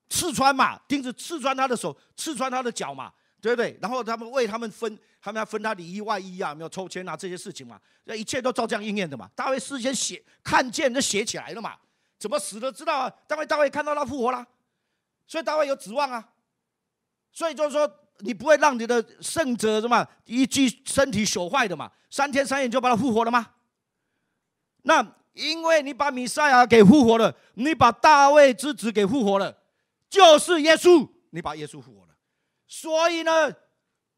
刺穿嘛，钉子刺穿他的手，刺穿他的脚嘛，对不对？然后他们为他们分，他们要分他里衣外衣啊，没有抽签啊这些事情嘛，这一切都照这样应验的嘛。大卫事先写看见就写起来了嘛，怎么死的知道啊？大卫大卫看到他复活啦，所以大卫有指望啊，所以就是说。你不会让你的圣者什么一具身体朽坏的嘛？三天三夜就把他复活了吗？那因为你把弥赛亚给复活了，你把大卫之子给复活了，就是耶稣，你把耶稣复活了。所以呢，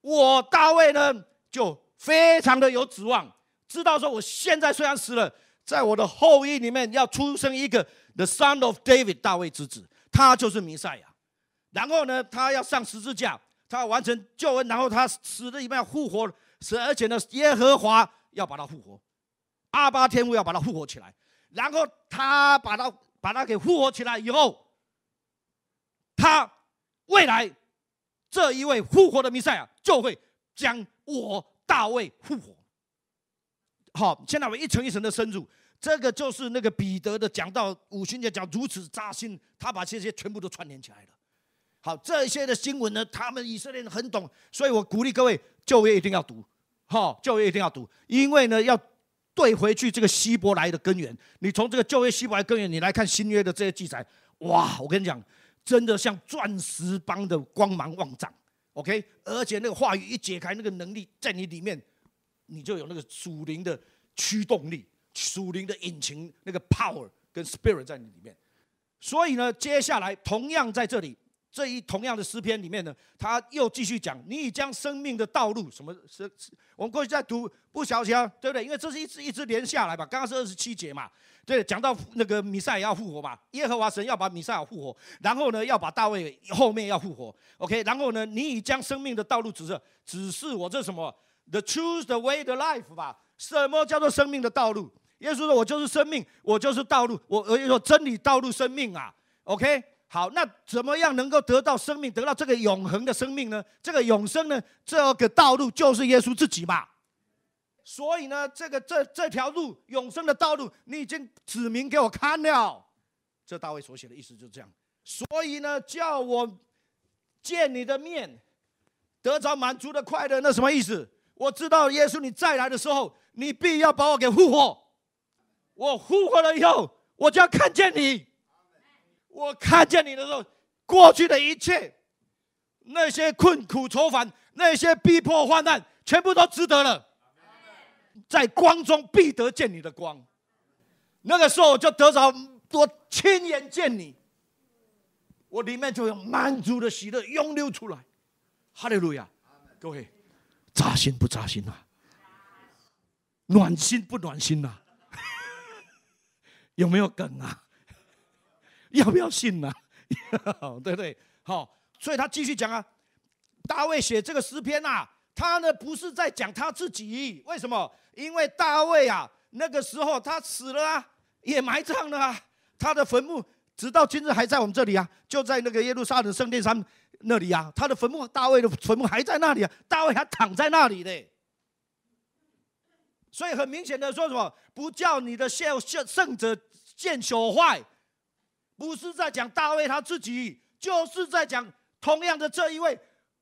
我大卫呢就非常的有指望，知道说我现在虽然死了，在我的后裔里面要出生一个 The Son of David，大卫之子，他就是弥赛亚。然后呢，他要上十字架。他要完成救恩，然后他死的一半复活，死而且呢，耶和华要把他复活，阿巴天父要把他复活起来，然后他把他把他给复活起来以后，他未来这一位复活的弥赛亚就会将我大卫复活。好，现在我一层一层的深入，这个就是那个彼得的讲到五旬节讲如此扎心，他把这些全部都串联起来了。好，这些的新闻呢，他们以色列很懂，所以我鼓励各位，旧约一定要读，好，旧约一定要读，因为呢，要对回去这个希伯来的根源。你从这个旧约希伯来根源，你来看新约的这些记载，哇，我跟你讲，真的像钻石般的光芒万丈，OK，而且那个话语一解开，那个能力在你里面，你就有那个属灵的驱动力，属灵的引擎，那个 power 跟 spirit 在你里面。所以呢，接下来同样在这里。这一同样的诗篇里面呢，他又继续讲：“你已将生命的道路什么？是？我们过去在读不小心啊，对不对？因为这是一直一直连下来吧。刚刚是二十七节嘛，对，讲到那个米赛要复活嘛，耶和华神要把米赛复活，然后呢要把大卫后面要复活。OK，然后呢，你已将生命的道路指示，指示我这什么？The truth, the way, the life 吧？什么叫做生命的道路？耶稣说：我就是生命，我就是道路，我我以说真理、道路、生命啊。OK。”好，那怎么样能够得到生命，得到这个永恒的生命呢？这个永生呢？这个道路就是耶稣自己嘛。所以呢，这个这这条路永生的道路，你已经指明给我看了。这大卫所写的意思就是这样。所以呢，叫我见你的面，得着满足的快乐，那什么意思？我知道耶稣，你再来的时候，你必要把我给复活。我复活了以后，我就要看见你。我看见你的时候，过去的一切，那些困苦愁烦，那些逼迫患难，全部都值得了。在光中必得见你的光，那个时候我就得着，我亲眼见你，我里面就有满足的喜乐涌流出来。哈利路亚，各位，扎心不扎心呐？暖心不暖心呐？有没有梗啊？要不要信呢？对不对？好，所以他继续讲啊，大卫写这个诗篇呐，他呢不是在讲他自己，为什么？因为大卫啊那个时候他死了啊，也埋葬了啊，他的坟墓直到今日还在我们这里啊，就在那个耶路撒冷圣殿山那里啊，他的坟墓，大卫的坟墓还在那里啊，大卫还躺在那里嘞。所以很明显的说什么，不叫你的圣圣者见朽坏。不是在讲大卫他自己，就是在讲同样的这一位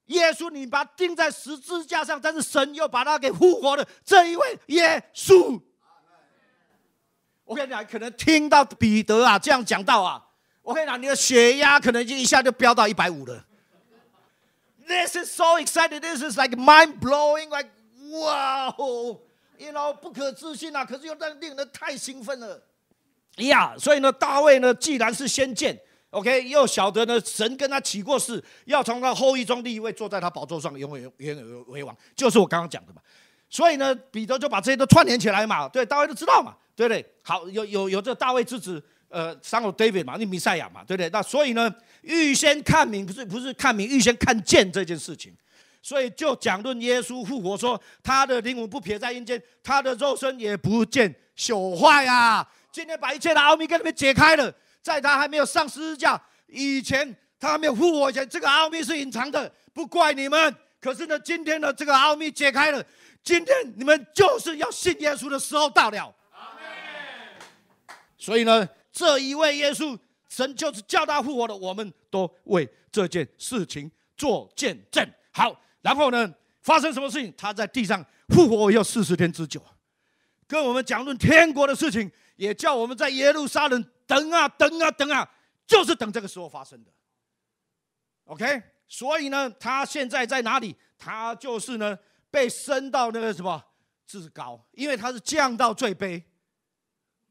耶稣，你把他钉在十字架上，但是神又把他给复活的这一位耶稣。我跟你讲，可能听到彼得啊这样讲到啊，我跟你讲，你的血压可能就一下就飙到一百五了。This is so exciting. This is like mind blowing. Like wow, you know，不可置信啊！可是又让令人太兴奋了。呀，所以呢，大卫呢，既然是先见，OK，又晓得呢，神跟他起过誓，要从他后裔中第一位坐在他宝座上，永远永远为王，就是我刚刚讲的嘛。所以呢，彼得就把这些都串联起来嘛，对，大家都知道嘛，对不对？好，有有有这大卫之子，呃三 o David 嘛，那弥赛亚嘛，对不对？那所以呢，预先看明不是不是看明，预先看剑这件事情，所以就讲论耶稣复活，说他的灵魂不撇在阴间，他的肉身也不见朽坏啊。今天把一切的奥秘给你们解开了。在他还没有上十字架以前，他还没有复活以前，这个奥秘是隐藏的，不怪你们。可是呢，今天的这个奥秘解开了，今天你们就是要信耶稣的时候到了。所以呢，这一位耶稣，神就是叫他复活的。我们都为这件事情做见证。好，然后呢，发生什么事情？他在地上复活要四十天之久，跟我们讲论天国的事情。也叫我们在耶路撒冷等啊等啊等啊，就是等这个时候发生的。OK，所以呢，他现在在哪里？他就是呢被升到那个什么至高，因为他是降到最卑，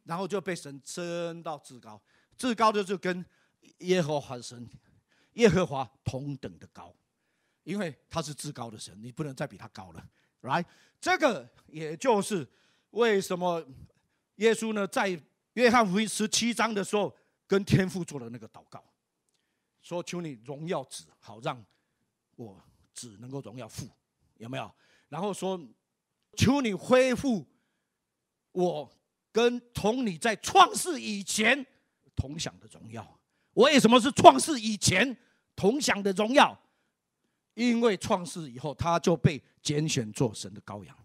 然后就被神升到至高。至高的就跟耶和华神、耶和华同等的高，因为他是至高的神，你不能再比他高了。来，这个也就是为什么。耶稣呢，在约翰福音十七章的时候，跟天父做了那个祷告，说：“求你荣耀子，好让我子能够荣耀父，有没有？”然后说：“求你恢复我跟同你在创世以前同享的荣耀。为什么是创世以前同享的荣耀？因为创世以后，他就被拣选做神的羔羊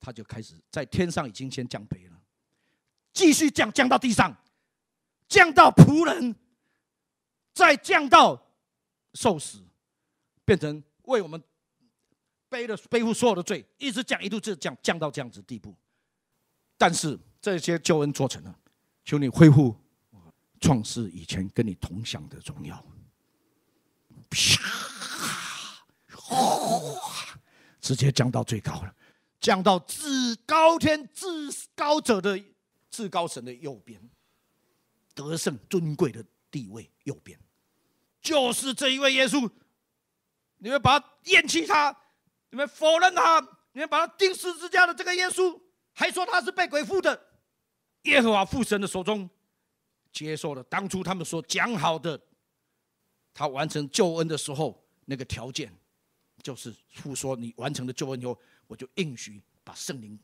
他就开始在天上已经先降杯了。”继续降降到地上，降到仆人，再降到受死，变成为我们背了背负所有的罪，一直降一度就降降到这样子地步。但是这些救恩做成了，求你恢复创世以前跟你同享的荣耀，啪，直接降到最高了，降到至高天至高者的。至高神的右边，得胜尊贵的地位，右边就是这一位耶稣。你们把他厌弃他，你们否认他，你们把他钉十字架的这个耶稣，还说他是被鬼附的。耶和华父神的手中，接受了当初他们所讲好的，他完成救恩的时候那个条件，就是父说你完成了救恩以后，我就应许把圣灵。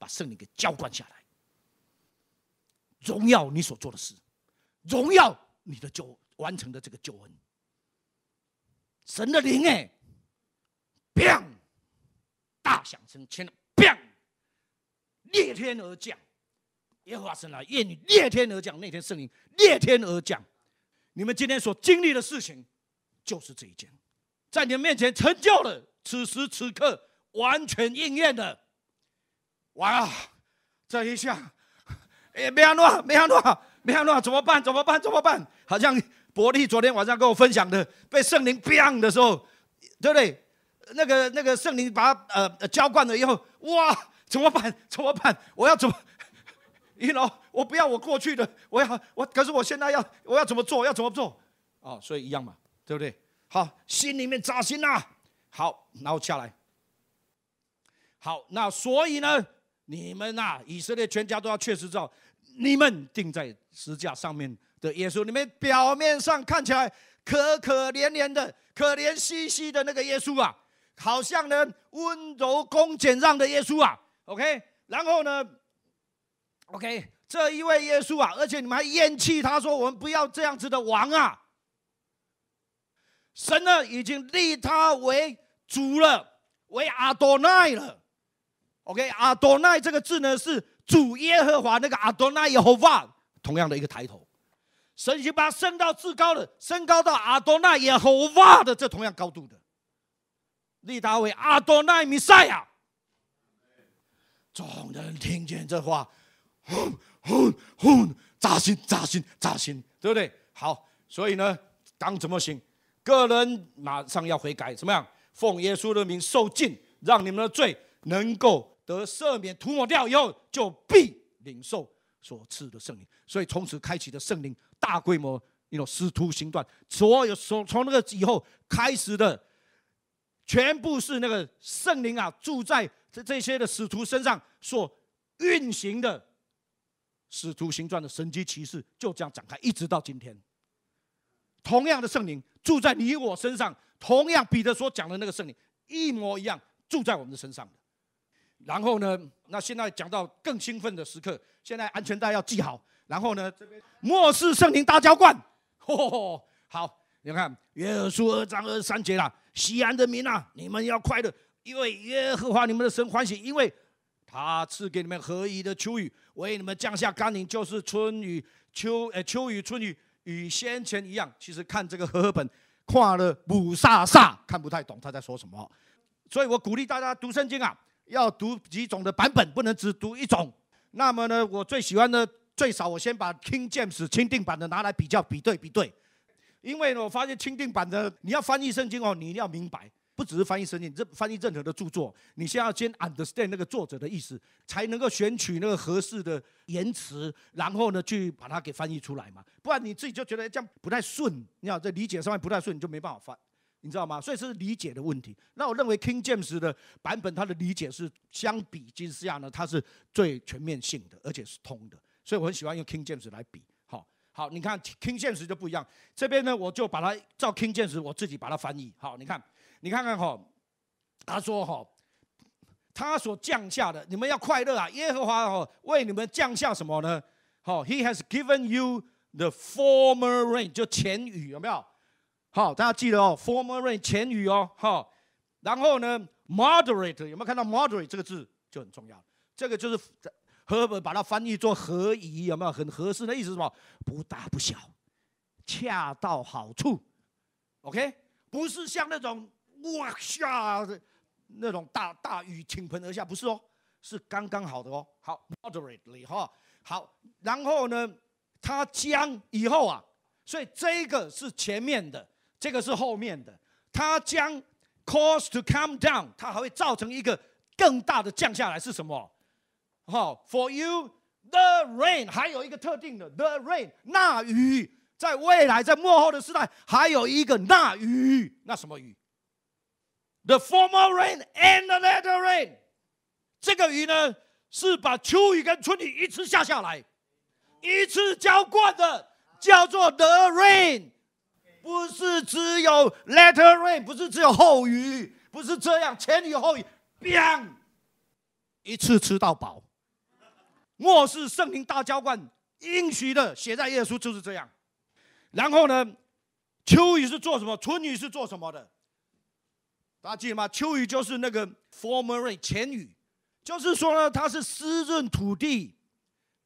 把圣灵给浇灌下来，荣耀你所做的事，荣耀你的救完成的这个救恩。神的灵哎，砰！大响声，天的砰，裂天而降，和华生来，愿你裂天而降，那天圣灵裂天而降。你们今天所经历的事情，就是这一件，在你们面前成就了。此时此刻，完全应验了。哇！这一下，哎，没安诺，没安诺，没安诺，怎么办？怎么办？怎么办？好像伯利昨天晚上跟我分享的，被圣灵 biang 的时候，对不对？那个那个圣灵把他呃浇灌了以后，哇！怎么办？怎么办？我要怎么？一老我不要我过去的，我要我可是我现在要我要怎么做？要怎么做？哦，所以一样嘛，对不对？好，心里面扎心呐。好，然后下来。好，那所以呢？你们啊，以色列全家都要确实知道，你们钉在十字架上面的耶稣，你们表面上看起来可可怜怜的、可怜兮兮的那个耶稣啊，好像呢温柔、恭俭、让的耶稣啊。OK，然后呢，OK，这一位耶稣啊，而且你们还厌弃他，说我们不要这样子的王啊。神呢已经立他为主了，为阿多奈了。OK，阿多奈这个字呢是主耶和华那个阿多奈耶和华同样的一个抬头，神已经把它升到至高的，升高到阿多奈耶和华的这同样高度的，立达为阿多奈弥赛亚。众人听见这话，轰轰轰，扎心扎心扎心，对不对？好，所以呢，当怎么行？个人马上要悔改，怎么样？奉耶稣的名受尽，让你们的罪。能够得赦免、涂抹掉以后，就必领受所赐的圣灵。所以从此开启的圣灵大规模那种使徒行传，所有从从那个以后开始的，全部是那个圣灵啊住在这这些的使徒身上所运行的使徒行传的神机骑士，就这样展开，一直到今天。同样的圣灵住在你我身上，同样彼得所讲的那个圣灵一模一样住在我们的身上。然后呢？那现在讲到更兴奋的时刻，现在安全带要系好。然后呢？末世圣灵大浇灌，好，你看约稣和二章二十三节啦。西安人民啊，你们要快乐，因为耶和华你们的神欢喜，因为他赐给你们合宜的秋雨，为你们降下甘霖，就是春雨、秋呃秋雨春雨与先前一样。其实看这个和合本，跨了母萨萨，看不太懂他在说什么，所以我鼓励大家读圣经啊。要读几种的版本，不能只读一种。那么呢，我最喜欢的最少，我先把 King James 钦定版的拿来比较、比对比对。因为呢，我发现钦定版的，你要翻译圣经哦，你一定要明白，不只是翻译圣经，这翻译任何的著作，你先要先 understand 那个作者的意思，才能够选取那个合适的言辞，然后呢去把它给翻译出来嘛。不然你自己就觉得这样不太顺，你要在理解上面不太顺，你就没办法翻。你知道吗？所以是理解的问题。那我认为 King James 的版本，它的理解是相比金丝亚呢，它是最全面性的，而且是通的。所以我很喜欢用 King James 来比。好，好，你看 King James 就不一样。这边呢，我就把它照 King James 我自己把它翻译。好，你看，你看看哈，他说哈，他所降下的，你们要快乐啊！耶和华哈为你们降下什么呢？好，He has given you the former rain，就前雨，有没有？好，大家记得哦，former rain 前雨哦，哈，然后呢，moderate 有没有看到 moderate 这个字就很重要这个就是合把它翻译做合宜有没有很合适的意思什么不大不小，恰到好处，OK 不是像那种哇下那种大大雨倾盆而下不是哦，是刚刚好的哦，好 moderately 哈好，然后呢，它将以后啊，所以这个是前面的。这个是后面的，它将 cause to come down，它还会造成一个更大的降下来是什么？好，for you the rain，还有一个特定的 the rain，那雨在未来在幕后的时代还有一个那雨，那什么雨？The former rain and the latter rain，这个雨呢是把秋雨跟春雨一次下下来，一次浇灌的，叫做 the rain。不是只有 l e t e r rain，不是只有后雨，不是这样，前雨后雨，biang，一次吃到饱。末世圣灵大浇灌应许的写在耶稣就是这样。然后呢，秋雨是做什么？春雨是做什么的？大家记得吗？秋雨就是那个 former rain，前雨，就是说呢，它是湿润土地，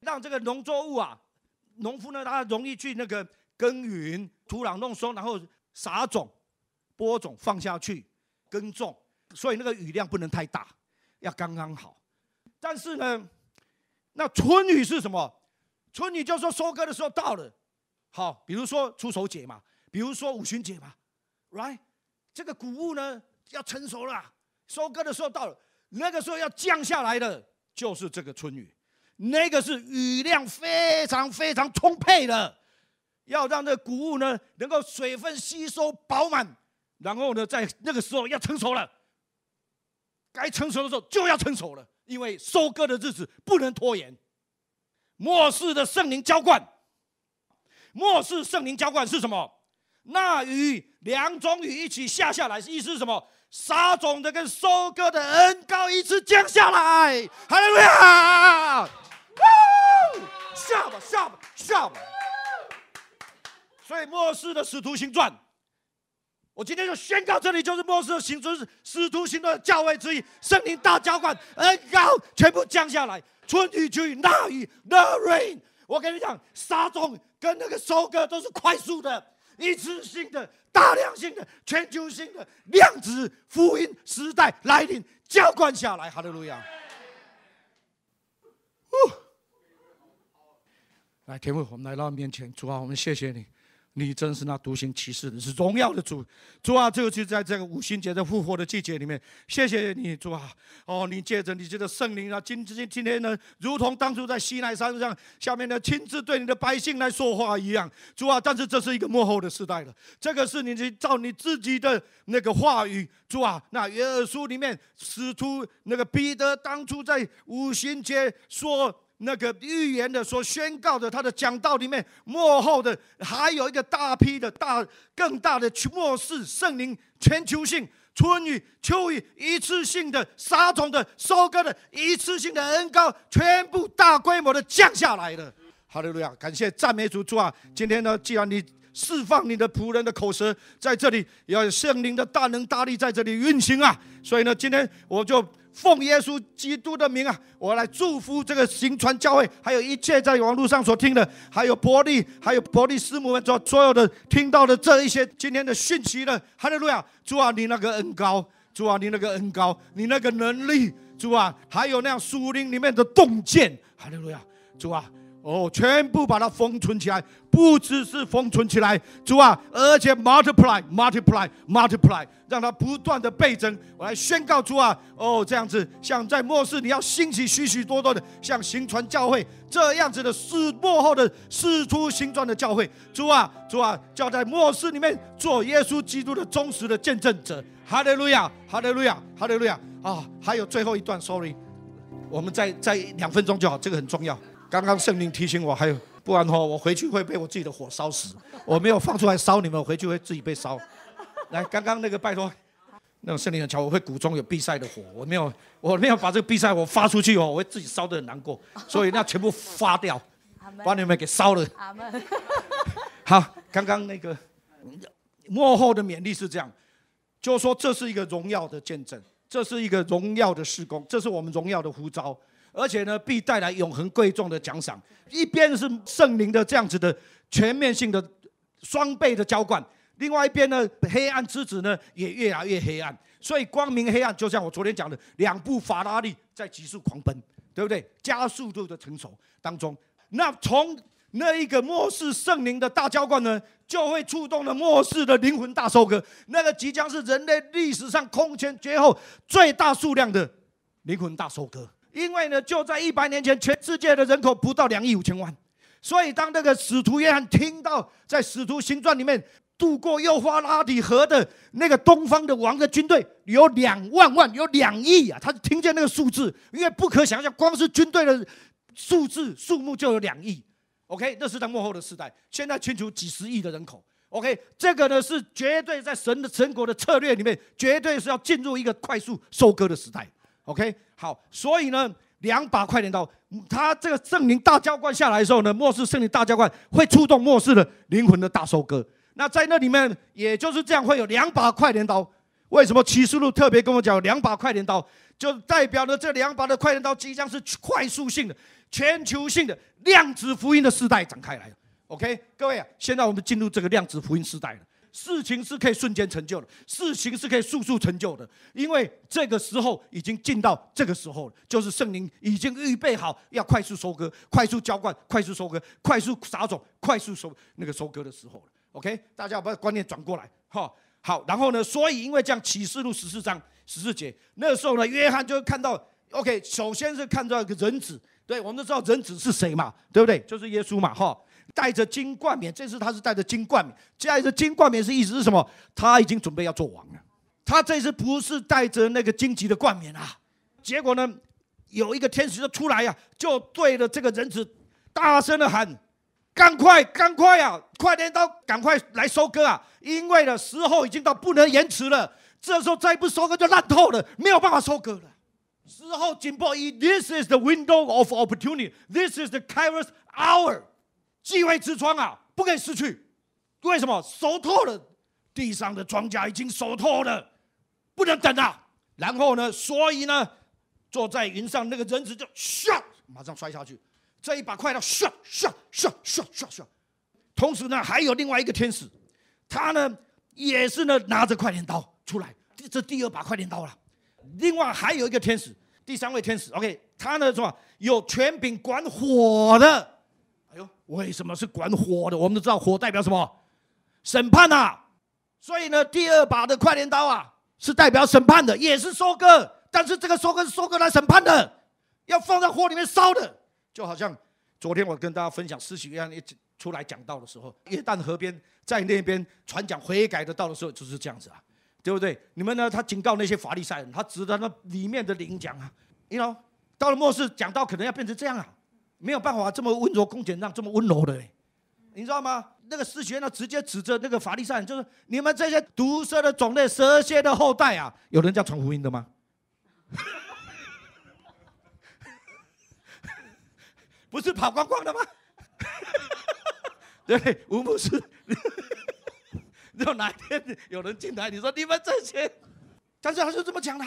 让这个农作物啊，农夫呢，他容易去那个。耕耘土壤弄松，然后撒种、播种放下去耕种，所以那个雨量不能太大，要刚刚好。但是呢，那春雨是什么？春雨就是收割的时候到了。好，比如说出手节嘛，比如说五旬节嘛，right？这个谷物呢要成熟了，收割的时候到了，那个时候要降下来的，就是这个春雨。那个是雨量非常非常充沛的。要让这谷物呢，能够水分吸收饱满，然后呢，在那个时候要成熟了，该成熟的时候就要成熟了，因为收割的日子不能拖延。末世的圣灵浇灌，末世圣灵浇灌是什么？那雨两种雨一起下下来，意思是什么？撒种的跟收割的恩高一次降下来。哈利路亚！下吧下吧下吧！对末世的使徒行传，我今天就宣告，这里就是末世的行传使徒行的教位之一。圣灵大浇灌，恩膏全部降下来。春雨、秋雨、大雨、the rain，我跟你讲，撒种跟那个收割都是快速的、一次性的、大量性的、全球性的量子福音时代来临，浇灌下来，哈利路亚。来，天父，我们来到面前，主啊，我们谢谢你。你真是那独行其事的，是荣耀的主，主啊！这个就在这个五旬节的复活的季节里面，谢谢你，主啊！哦，你借着你这个圣灵啊，今今今天呢，如同当初在西奈山上下面呢，亲自对你的百姓来说话一样，主啊！但是这是一个幕后的时代了，这个是你去照你自己的那个话语，主啊！那约珥书里面使出那个彼得当初在五旬节说。那个预言的、所宣告的、他的讲道里面，幕后的还有一个大批的大、更大的去末世圣灵全球性春雨、秋雨一次性的杀种的收割的一次性的恩膏，全部大规模的降下来了。哈利路亚，感谢赞美主主啊！今天呢，既然你。释放你的仆人的口舌，在这里要圣灵的大能大力在这里运行啊！所以呢，今天我就奉耶稣基督的名啊，我来祝福这个行传教会，还有一切在网络上所听的，还有伯利，还有伯利师母们所所有的听到的这一些今天的讯息的。哈利路亚！主啊，你那个恩高，主啊，你那个恩高，你那个能力，主啊，还有那样树林里面的洞见。哈利路亚！主啊。哦，全部把它封存起来，不只是封存起来，主啊，而且 multiply, multiply, multiply，让它不断的倍增。我来宣告主啊，哦，这样子，像在末世，你要兴起许许多多的，像行传教会这样子的事末后的事出新状的教会，主啊，主啊，要在末世里面做耶稣基督的忠实的见证者。哈利路亚，哈利路亚，哈利路亚啊！还有最后一段，sorry，我们再再两分钟就好，这个很重要。刚刚圣灵提醒我，还有不然哈，我回去会被我自己的火烧死。我没有放出来烧你们，我回去会自己被烧。来，刚刚那个拜托，那种圣灵的桥，我会鼓中有闭塞的火，我没有，我没有把这个闭塞火发出去哦，我会自己烧的很难过。所以那全部发掉，把你们给烧了。好，刚刚那个幕后的勉励是这样，就说这是一个荣耀的见证，这是一个荣耀的施工，这是我们荣耀的呼召。而且呢，必带来永恒贵重的奖赏。一边是圣灵的这样子的全面性的双倍的浇灌，另外一边呢，黑暗之子呢也越来越黑暗。所以光明黑暗，就像我昨天讲的，两部法拉利在急速狂奔，对不对？加速度的成熟当中，那从那一个末世圣灵的大浇灌呢，就会触动了末世的灵魂大收割。那个即将是人类历史上空前绝后最大数量的灵魂大收割。因为呢，就在一百年前，全世界的人口不到两亿五千万，所以当那个使徒约翰听到在使徒行传里面渡过幼发拉底河的那个东方的王的军队有两万万，有两亿啊，他听见那个数字，因为不可想象，光是军队的数字数目就有两亿。OK，那是在幕后的时代，现在全球几十亿的人口。OK，这个呢是绝对在神的成果的策略里面，绝对是要进入一个快速收割的时代。OK，好，所以呢，两把快镰刀，他这个圣灵大教官下来的时候呢，末世圣灵大教官会触动末世的灵魂的大收割。那在那里面，也就是这样会有两把快镰刀。为什么启示录特别跟我讲两把快镰刀？就代表了这两把的快镰刀即将是快速性的、全球性的量子福音的时代展开来了。OK，各位啊，现在我们进入这个量子福音时代了。事情是可以瞬间成就的，事情是可以速速成就的，因为这个时候已经进到这个时候了，就是圣灵已经预备好要快速收割、快速浇灌、快速收割、快速撒种、快速收那个收割的时候了。OK，大家把观念转过来，哈，好，然后呢，所以因为这样，启示录十四章十四节那个时候呢，约翰就看到，OK，首先是看到一个人子，对我们都知道人子是谁嘛，对不对？就是耶稣嘛，哈。带着金冠冕，这次他是带着金冠冕，带着金冠冕是意思是什么？他已经准备要做王了。他这次不是带着那个荆棘的冠冕啊。结果呢，有一个天使就出来呀，就对着这个人子大声的喊：“赶快，赶快呀，快点到，赶快来收割啊！因为呢，时候已经到，不能延迟了。这时候再不收割就烂透了，没有办法收割了。时候紧迫，一，This is the window of opportunity，This is the k a r v e s hour。”机会之窗啊，不可以失去。为什么熟透了地上的庄稼已经熟透了，不能等啊。然后呢，所以呢，坐在云上那个人子就唰，马上摔下去。这一把快刀唰唰唰唰唰唰，同时呢，还有另外一个天使，他呢也是呢拿着快镰刀出来，这第二把快镰刀了。另外还有一个天使，第三位天使，OK，他呢是吧，有权柄管火的。为什么是管火的？我们都知道火代表什么？审判啊！所以呢，第二把的快镰刀啊，是代表审判的，也是收割。但是这个收割是收割来审判的，要放在火里面烧的。就好像昨天我跟大家分享诗许一样，一出来讲道的时候，约旦河边在那边传讲悔改的道的时候，就是这样子啊，对不对？你们呢？他警告那些法利赛人，他指着那里面的灵讲啊，你 know 到了末世讲道可能要变成这样啊。没有办法这么温柔恭俭让，这么温柔的，你知道吗？那个师学呢，直接指着那个法利赛人，就是你们这些毒蛇的种类、蛇蝎的后代啊！有人叫传福音的吗？不是跑光光的吗？对，吴牧师，你说哪天有人进来，你说你们这些，但是他就这么讲的。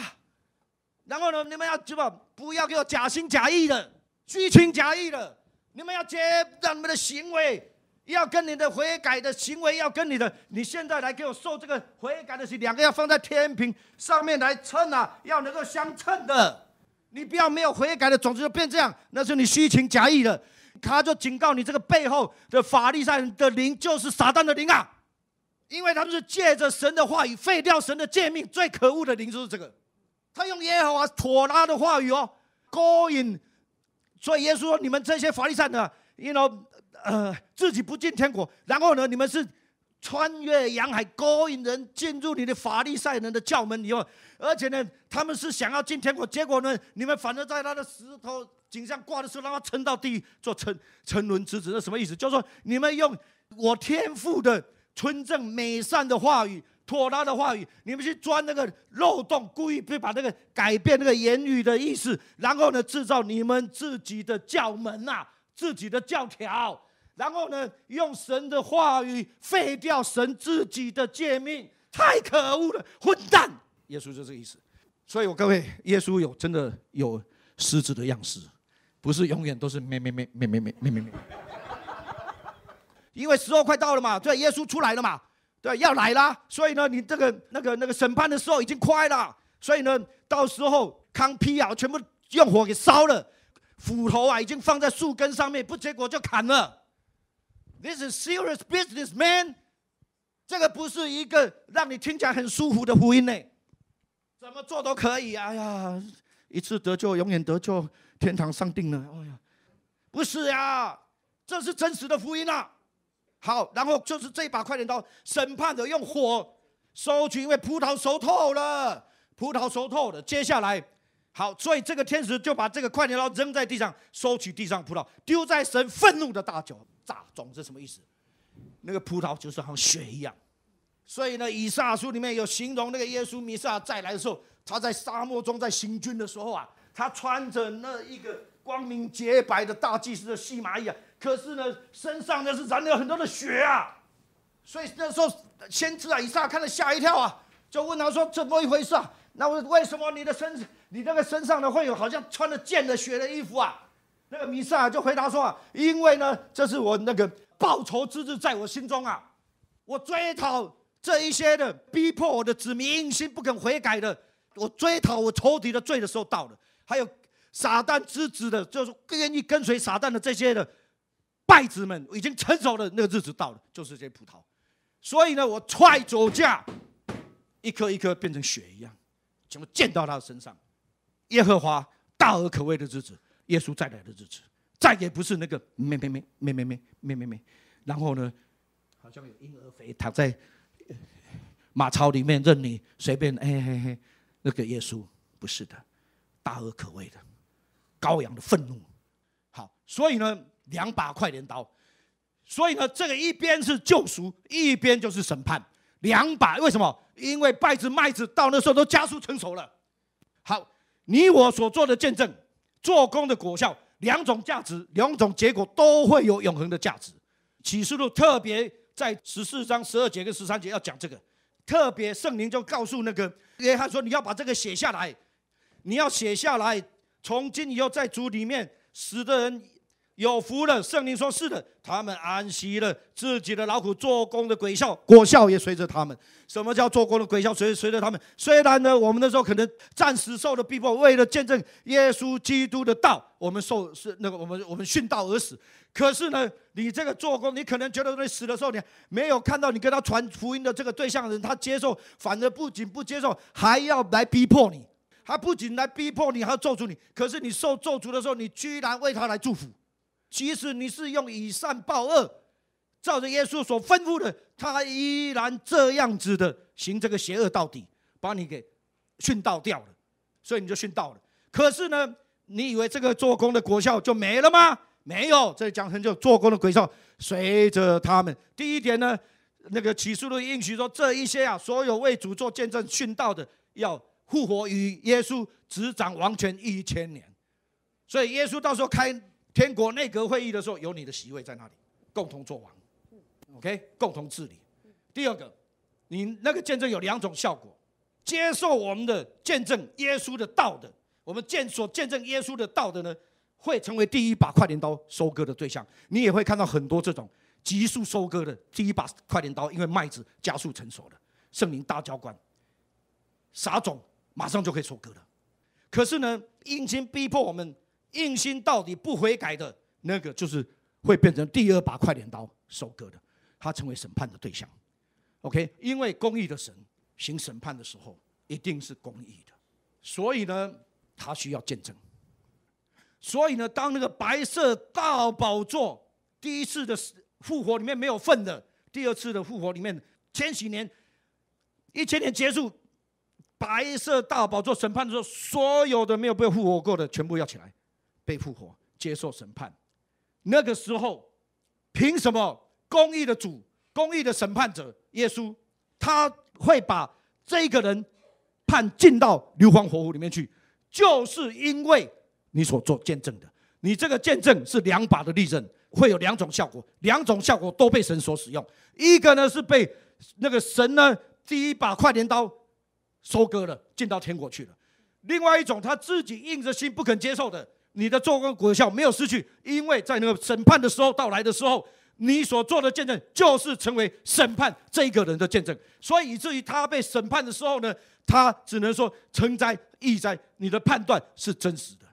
然后呢，你们要知道，不要给我假心假意的。虚情假意的，你们要接，让你们的行为要跟你的悔改的行为要跟你的，你现在来给我受这个悔改的是两个要放在天平上面来称啊，要能够相称的。你不要没有悔改的种子就变这样，那是你虚情假意的。他就警告你，这个背后的法律上的灵就是撒旦的灵啊，因为他们是借着神的话语废掉神的诫命，最可恶的灵就是这个。他用耶和华妥拉的话语哦，勾引。所以耶稣说：“你们这些法利赛人，因为呃自己不进天国，然后呢，你们是穿越洋海勾引人进入你的法利赛人的教门以后，而且呢，他们是想要进天国，结果呢，你们反而在他的石头井上挂的时候，让他沉到狱，做沉沉沦之子，是什么意思？就是说你们用我天赋的纯正美善的话语。”妥拉的话语，你们去钻那个漏洞，故意去把那个改变那个言语的意思，然后呢，制造你们自己的教门呐，自己的教条，然后呢，用神的话语废掉神自己的诫命，太可恶了，混蛋！耶稣就这个意思，所以我各位，耶稣有真的有狮子的样式，不是永远都是咩咩咩咩咩咩咩咩咩，因为时候快到了嘛，对，耶稣出来了嘛。对，要来啦！所以呢，你这个那个那个审判的时候已经快了，所以呢，到时候康劈啊，全部用火给烧了，斧头啊已经放在树根上面，不结果就砍了。This is serious business, man。这个不是一个让你听起来很舒服的福音呢。怎么做都可以哎呀，一次得救，永远得救，天堂上定了。哎呀，不是呀，这是真实的福音啊。好，然后就是这把快点刀，审判者用火收取，因为葡萄熟透了，葡萄熟透了。接下来，好，所以这个天使就把这个快点刀扔在地上，收取地上葡萄，丢在神愤怒的大脚，炸种是什么意思？那个葡萄就是像血一样。所以呢，以撒书里面有形容那个耶稣弥撒再来的时候，他在沙漠中在行军的时候啊，他穿着那一个光明洁白的大祭司的细麻衣啊。可是呢，身上呢是染了很多的血啊，所以那时候先知啊以撒看了吓一跳啊，就问他说怎么一回事啊？那我为什么你的身你那个身上呢会有好像穿了溅了血的衣服啊？那个弥撒就回答说，啊，因为呢，这是我那个报仇之日，在我心中啊，我追讨这一些的逼迫我的子民心不肯悔改的，我追讨我仇敌的罪的时候到了，还有撒旦之子的，就是愿意跟随撒旦的这些的。败子们，已经成熟的那个日子到了，就是这些葡萄。所以呢，我踹左架，一颗一颗变成血一样，全部溅到他的身上。耶和华大而可畏的日子，耶稣再来的日子，再也不是那个没没没没没没没咩。然后呢，好像有婴儿肥躺在马槽里面，任你随便哎嘿嘿。那个耶稣不是的，大而可畏的，羔羊的愤怒。好，所以呢。两把快镰刀，所以呢，这个一边是救赎，一边就是审判。两把为什么？因为麦子麦子到那时候都加速成熟了。好，你我所做的见证，做工的果效，两种价值，两种结果，都会有永恒的价值。启示录特别在十四章十二节跟十三节要讲这个，特别圣灵就告诉那个约翰说：“你要把这个写下来，你要写下来，从今以后在主里面死的人。”有福了，圣灵说：“是的，他们安息了。”自己的劳苦做工的鬼效，果效也随着他们。什么叫做工的鬼效？随随着他们。虽然呢，我们那时候可能暂时受了逼迫，为了见证耶稣基督的道，我们受是那个我们我们殉道而死。可是呢，你这个做工，你可能觉得你死的时候，你没有看到你跟他传福音的这个对象人，他接受，反而不仅不接受，还要来逼迫你，他不仅来逼迫你，还要咒诅你。可是你受咒诅的时候，你居然为他来祝福。即使你是用以善报恶，照着耶稣所吩咐的，他依然这样子的行这个邪恶到底，把你给殉道掉了，所以你就殉道了。可是呢，你以为这个做工的果效就没了吗？没有，这讲成就做工的果效，随着他们。第一点呢，那个启示录应许说，这一些啊，所有为主做见证殉道的，要复活与耶稣执掌王权一千年。所以耶稣到时候开。天国内阁会议的时候，有你的席位在那里，共同做王，OK，共同治理。第二个，你那个见证有两种效果：接受我们的见证，耶稣的道的；我们见所见证耶稣的道的呢，会成为第一把快镰刀收割的对象。你也会看到很多这种急速收割的第一把快镰刀，因为麦子加速成熟了。圣灵大教官撒种，马上就可以收割了。可是呢，殷经逼迫我们。硬心到底不悔改的那个，就是会变成第二把快镰刀收割的。他成为审判的对象。OK，因为公义的神行审判的时候，一定是公义的。所以呢，他需要见证。所以呢，当那个白色大宝座第一次的复活里面没有份的，第二次的复活里面，千禧年一千年结束，白色大宝座审判的时候，所有的没有被复活过的，全部要起来。被复活、接受审判，那个时候凭什么公义的主、公义的审判者耶稣，他会把这个人判进到硫磺火湖里面去？就是因为你所做见证的，你这个见证是两把的利刃，会有两种效果，两种效果都被神所使用。一个呢是被那个神呢第一把快镰刀收割了，进到天国去了；另外一种他自己硬着心不肯接受的。你的做工果效没有失去，因为在那个审判的时候到来的时候，你所做的见证就是成为审判这个人的见证，所以以至于他被审判的时候呢，他只能说成灾义灾，你的判断是真实的。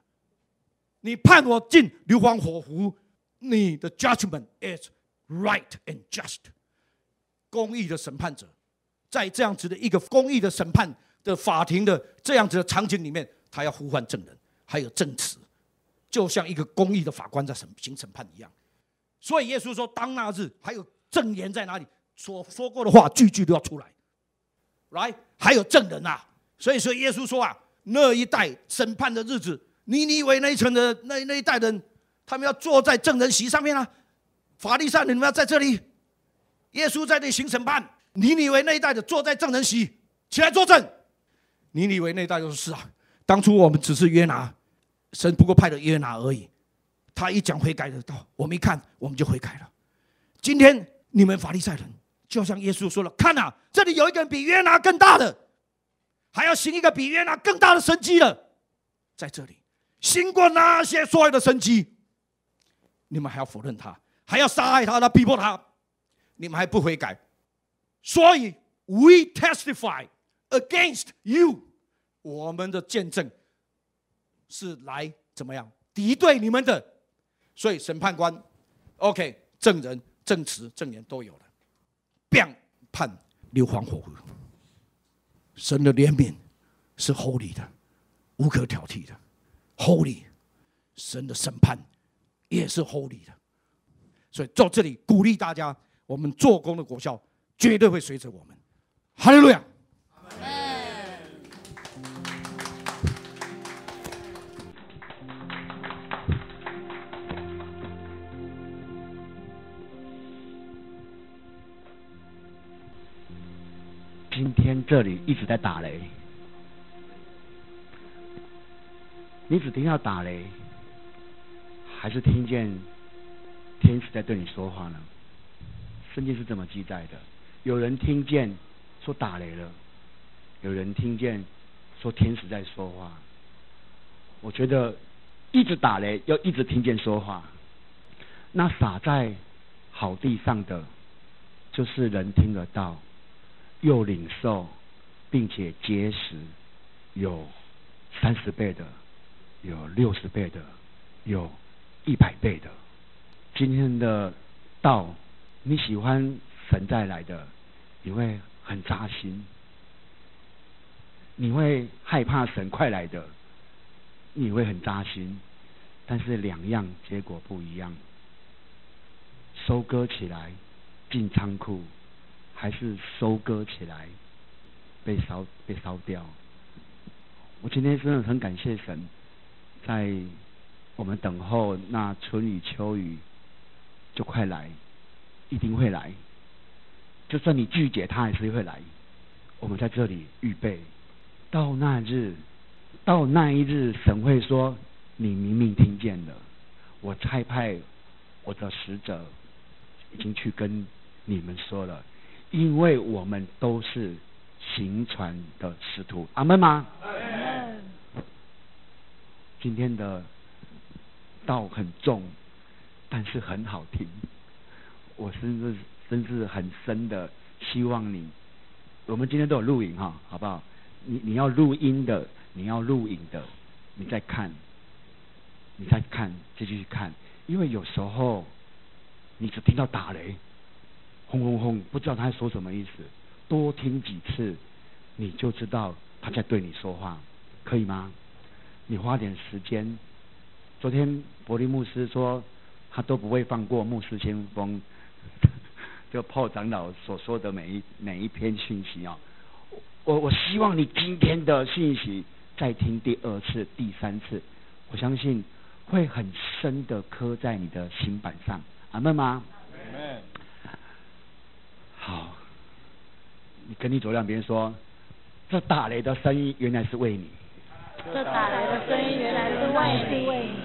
你判我进硫磺火湖，你的 judgment is right and just。公义的审判者，在这样子的一个公义的审判的法庭的这样子的场景里面，他要呼唤证人，还有证词。就像一个公义的法官在审行审判一样，所以耶稣说：“当那日，还有证言在哪里？所说过的话，句句都要出来。来，还有证人啊！所以说，耶稣说啊，那一代审判的日子，你以为那一层的那那一代人，他们要坐在证人席上面啊？法律上你们要在这里，耶稣在这里行审判。你以为那一代的坐在证人席起来作证？你以为那一代就是是啊？当初我们只是约拿。”神不过派了约拿而已，他一讲悔改的道，我们一看我们就悔改了。今天你们法利赛人，就像耶稣说了，看呐，这里有一人比约拿更大的，还要行一个比约拿更大的神迹的，在这里行过那些所有的神迹，你们还要否认他，还要杀害他，他逼迫他，你们还不悔改，所以 we testify against you，我们的见证。是来怎么样敌对你们的？所以审判官，OK，证人、证词、证言都有了，变判硫磺火湖。神的怜悯是 Holy 的，无可挑剔的 Holy；神的审判也是 Holy 的。所以在这里鼓励大家，我们做工的果效绝对会随着我们。哈利路亚！这里一直在打雷，你只听到打雷，还是听见天使在对你说话呢？圣经是怎么记载的？有人听见说打雷了，有人听见说天使在说话。我觉得一直打雷要一直听见说话，那撒在好地上的，就是人听得到。又领受，并且结实，有三十倍的，有六十倍的，有一百倍的。今天的道，你喜欢神带来的，你会很扎心；你会害怕神快来的，你会很扎心。但是两样结果不一样，收割起来进仓库。还是收割起来，被烧被烧掉。我今天真的很感谢神，在我们等候那春雨秋雨就快来，一定会来。就算你拒绝他，还是会来。我们在这里预备到那日，到那一日，神会说：“你明明听见了，我差派我的使者已经去跟你们说了。”因为我们都是行船的师徒，阿门吗？今天的道很重，但是很好听。我甚至甚至很深的希望你，我们今天都有录影哈，好不好？你你要录音的，你要录影的，你再看，你再看，再继续看，因为有时候你只听到打雷。轰轰轰！不知道他在说什么意思，多听几次，你就知道他在对你说话，可以吗？你花点时间。昨天伯利牧师说，他都不会放过牧师先锋，就炮长老所说的每一每一篇信息啊，我我希望你今天的信息再听第二次、第三次，我相信会很深的刻在你的心板上，阿门吗？好，你跟你左两边说，这打雷的声音原来是为你。这打雷的声音原来是为。你。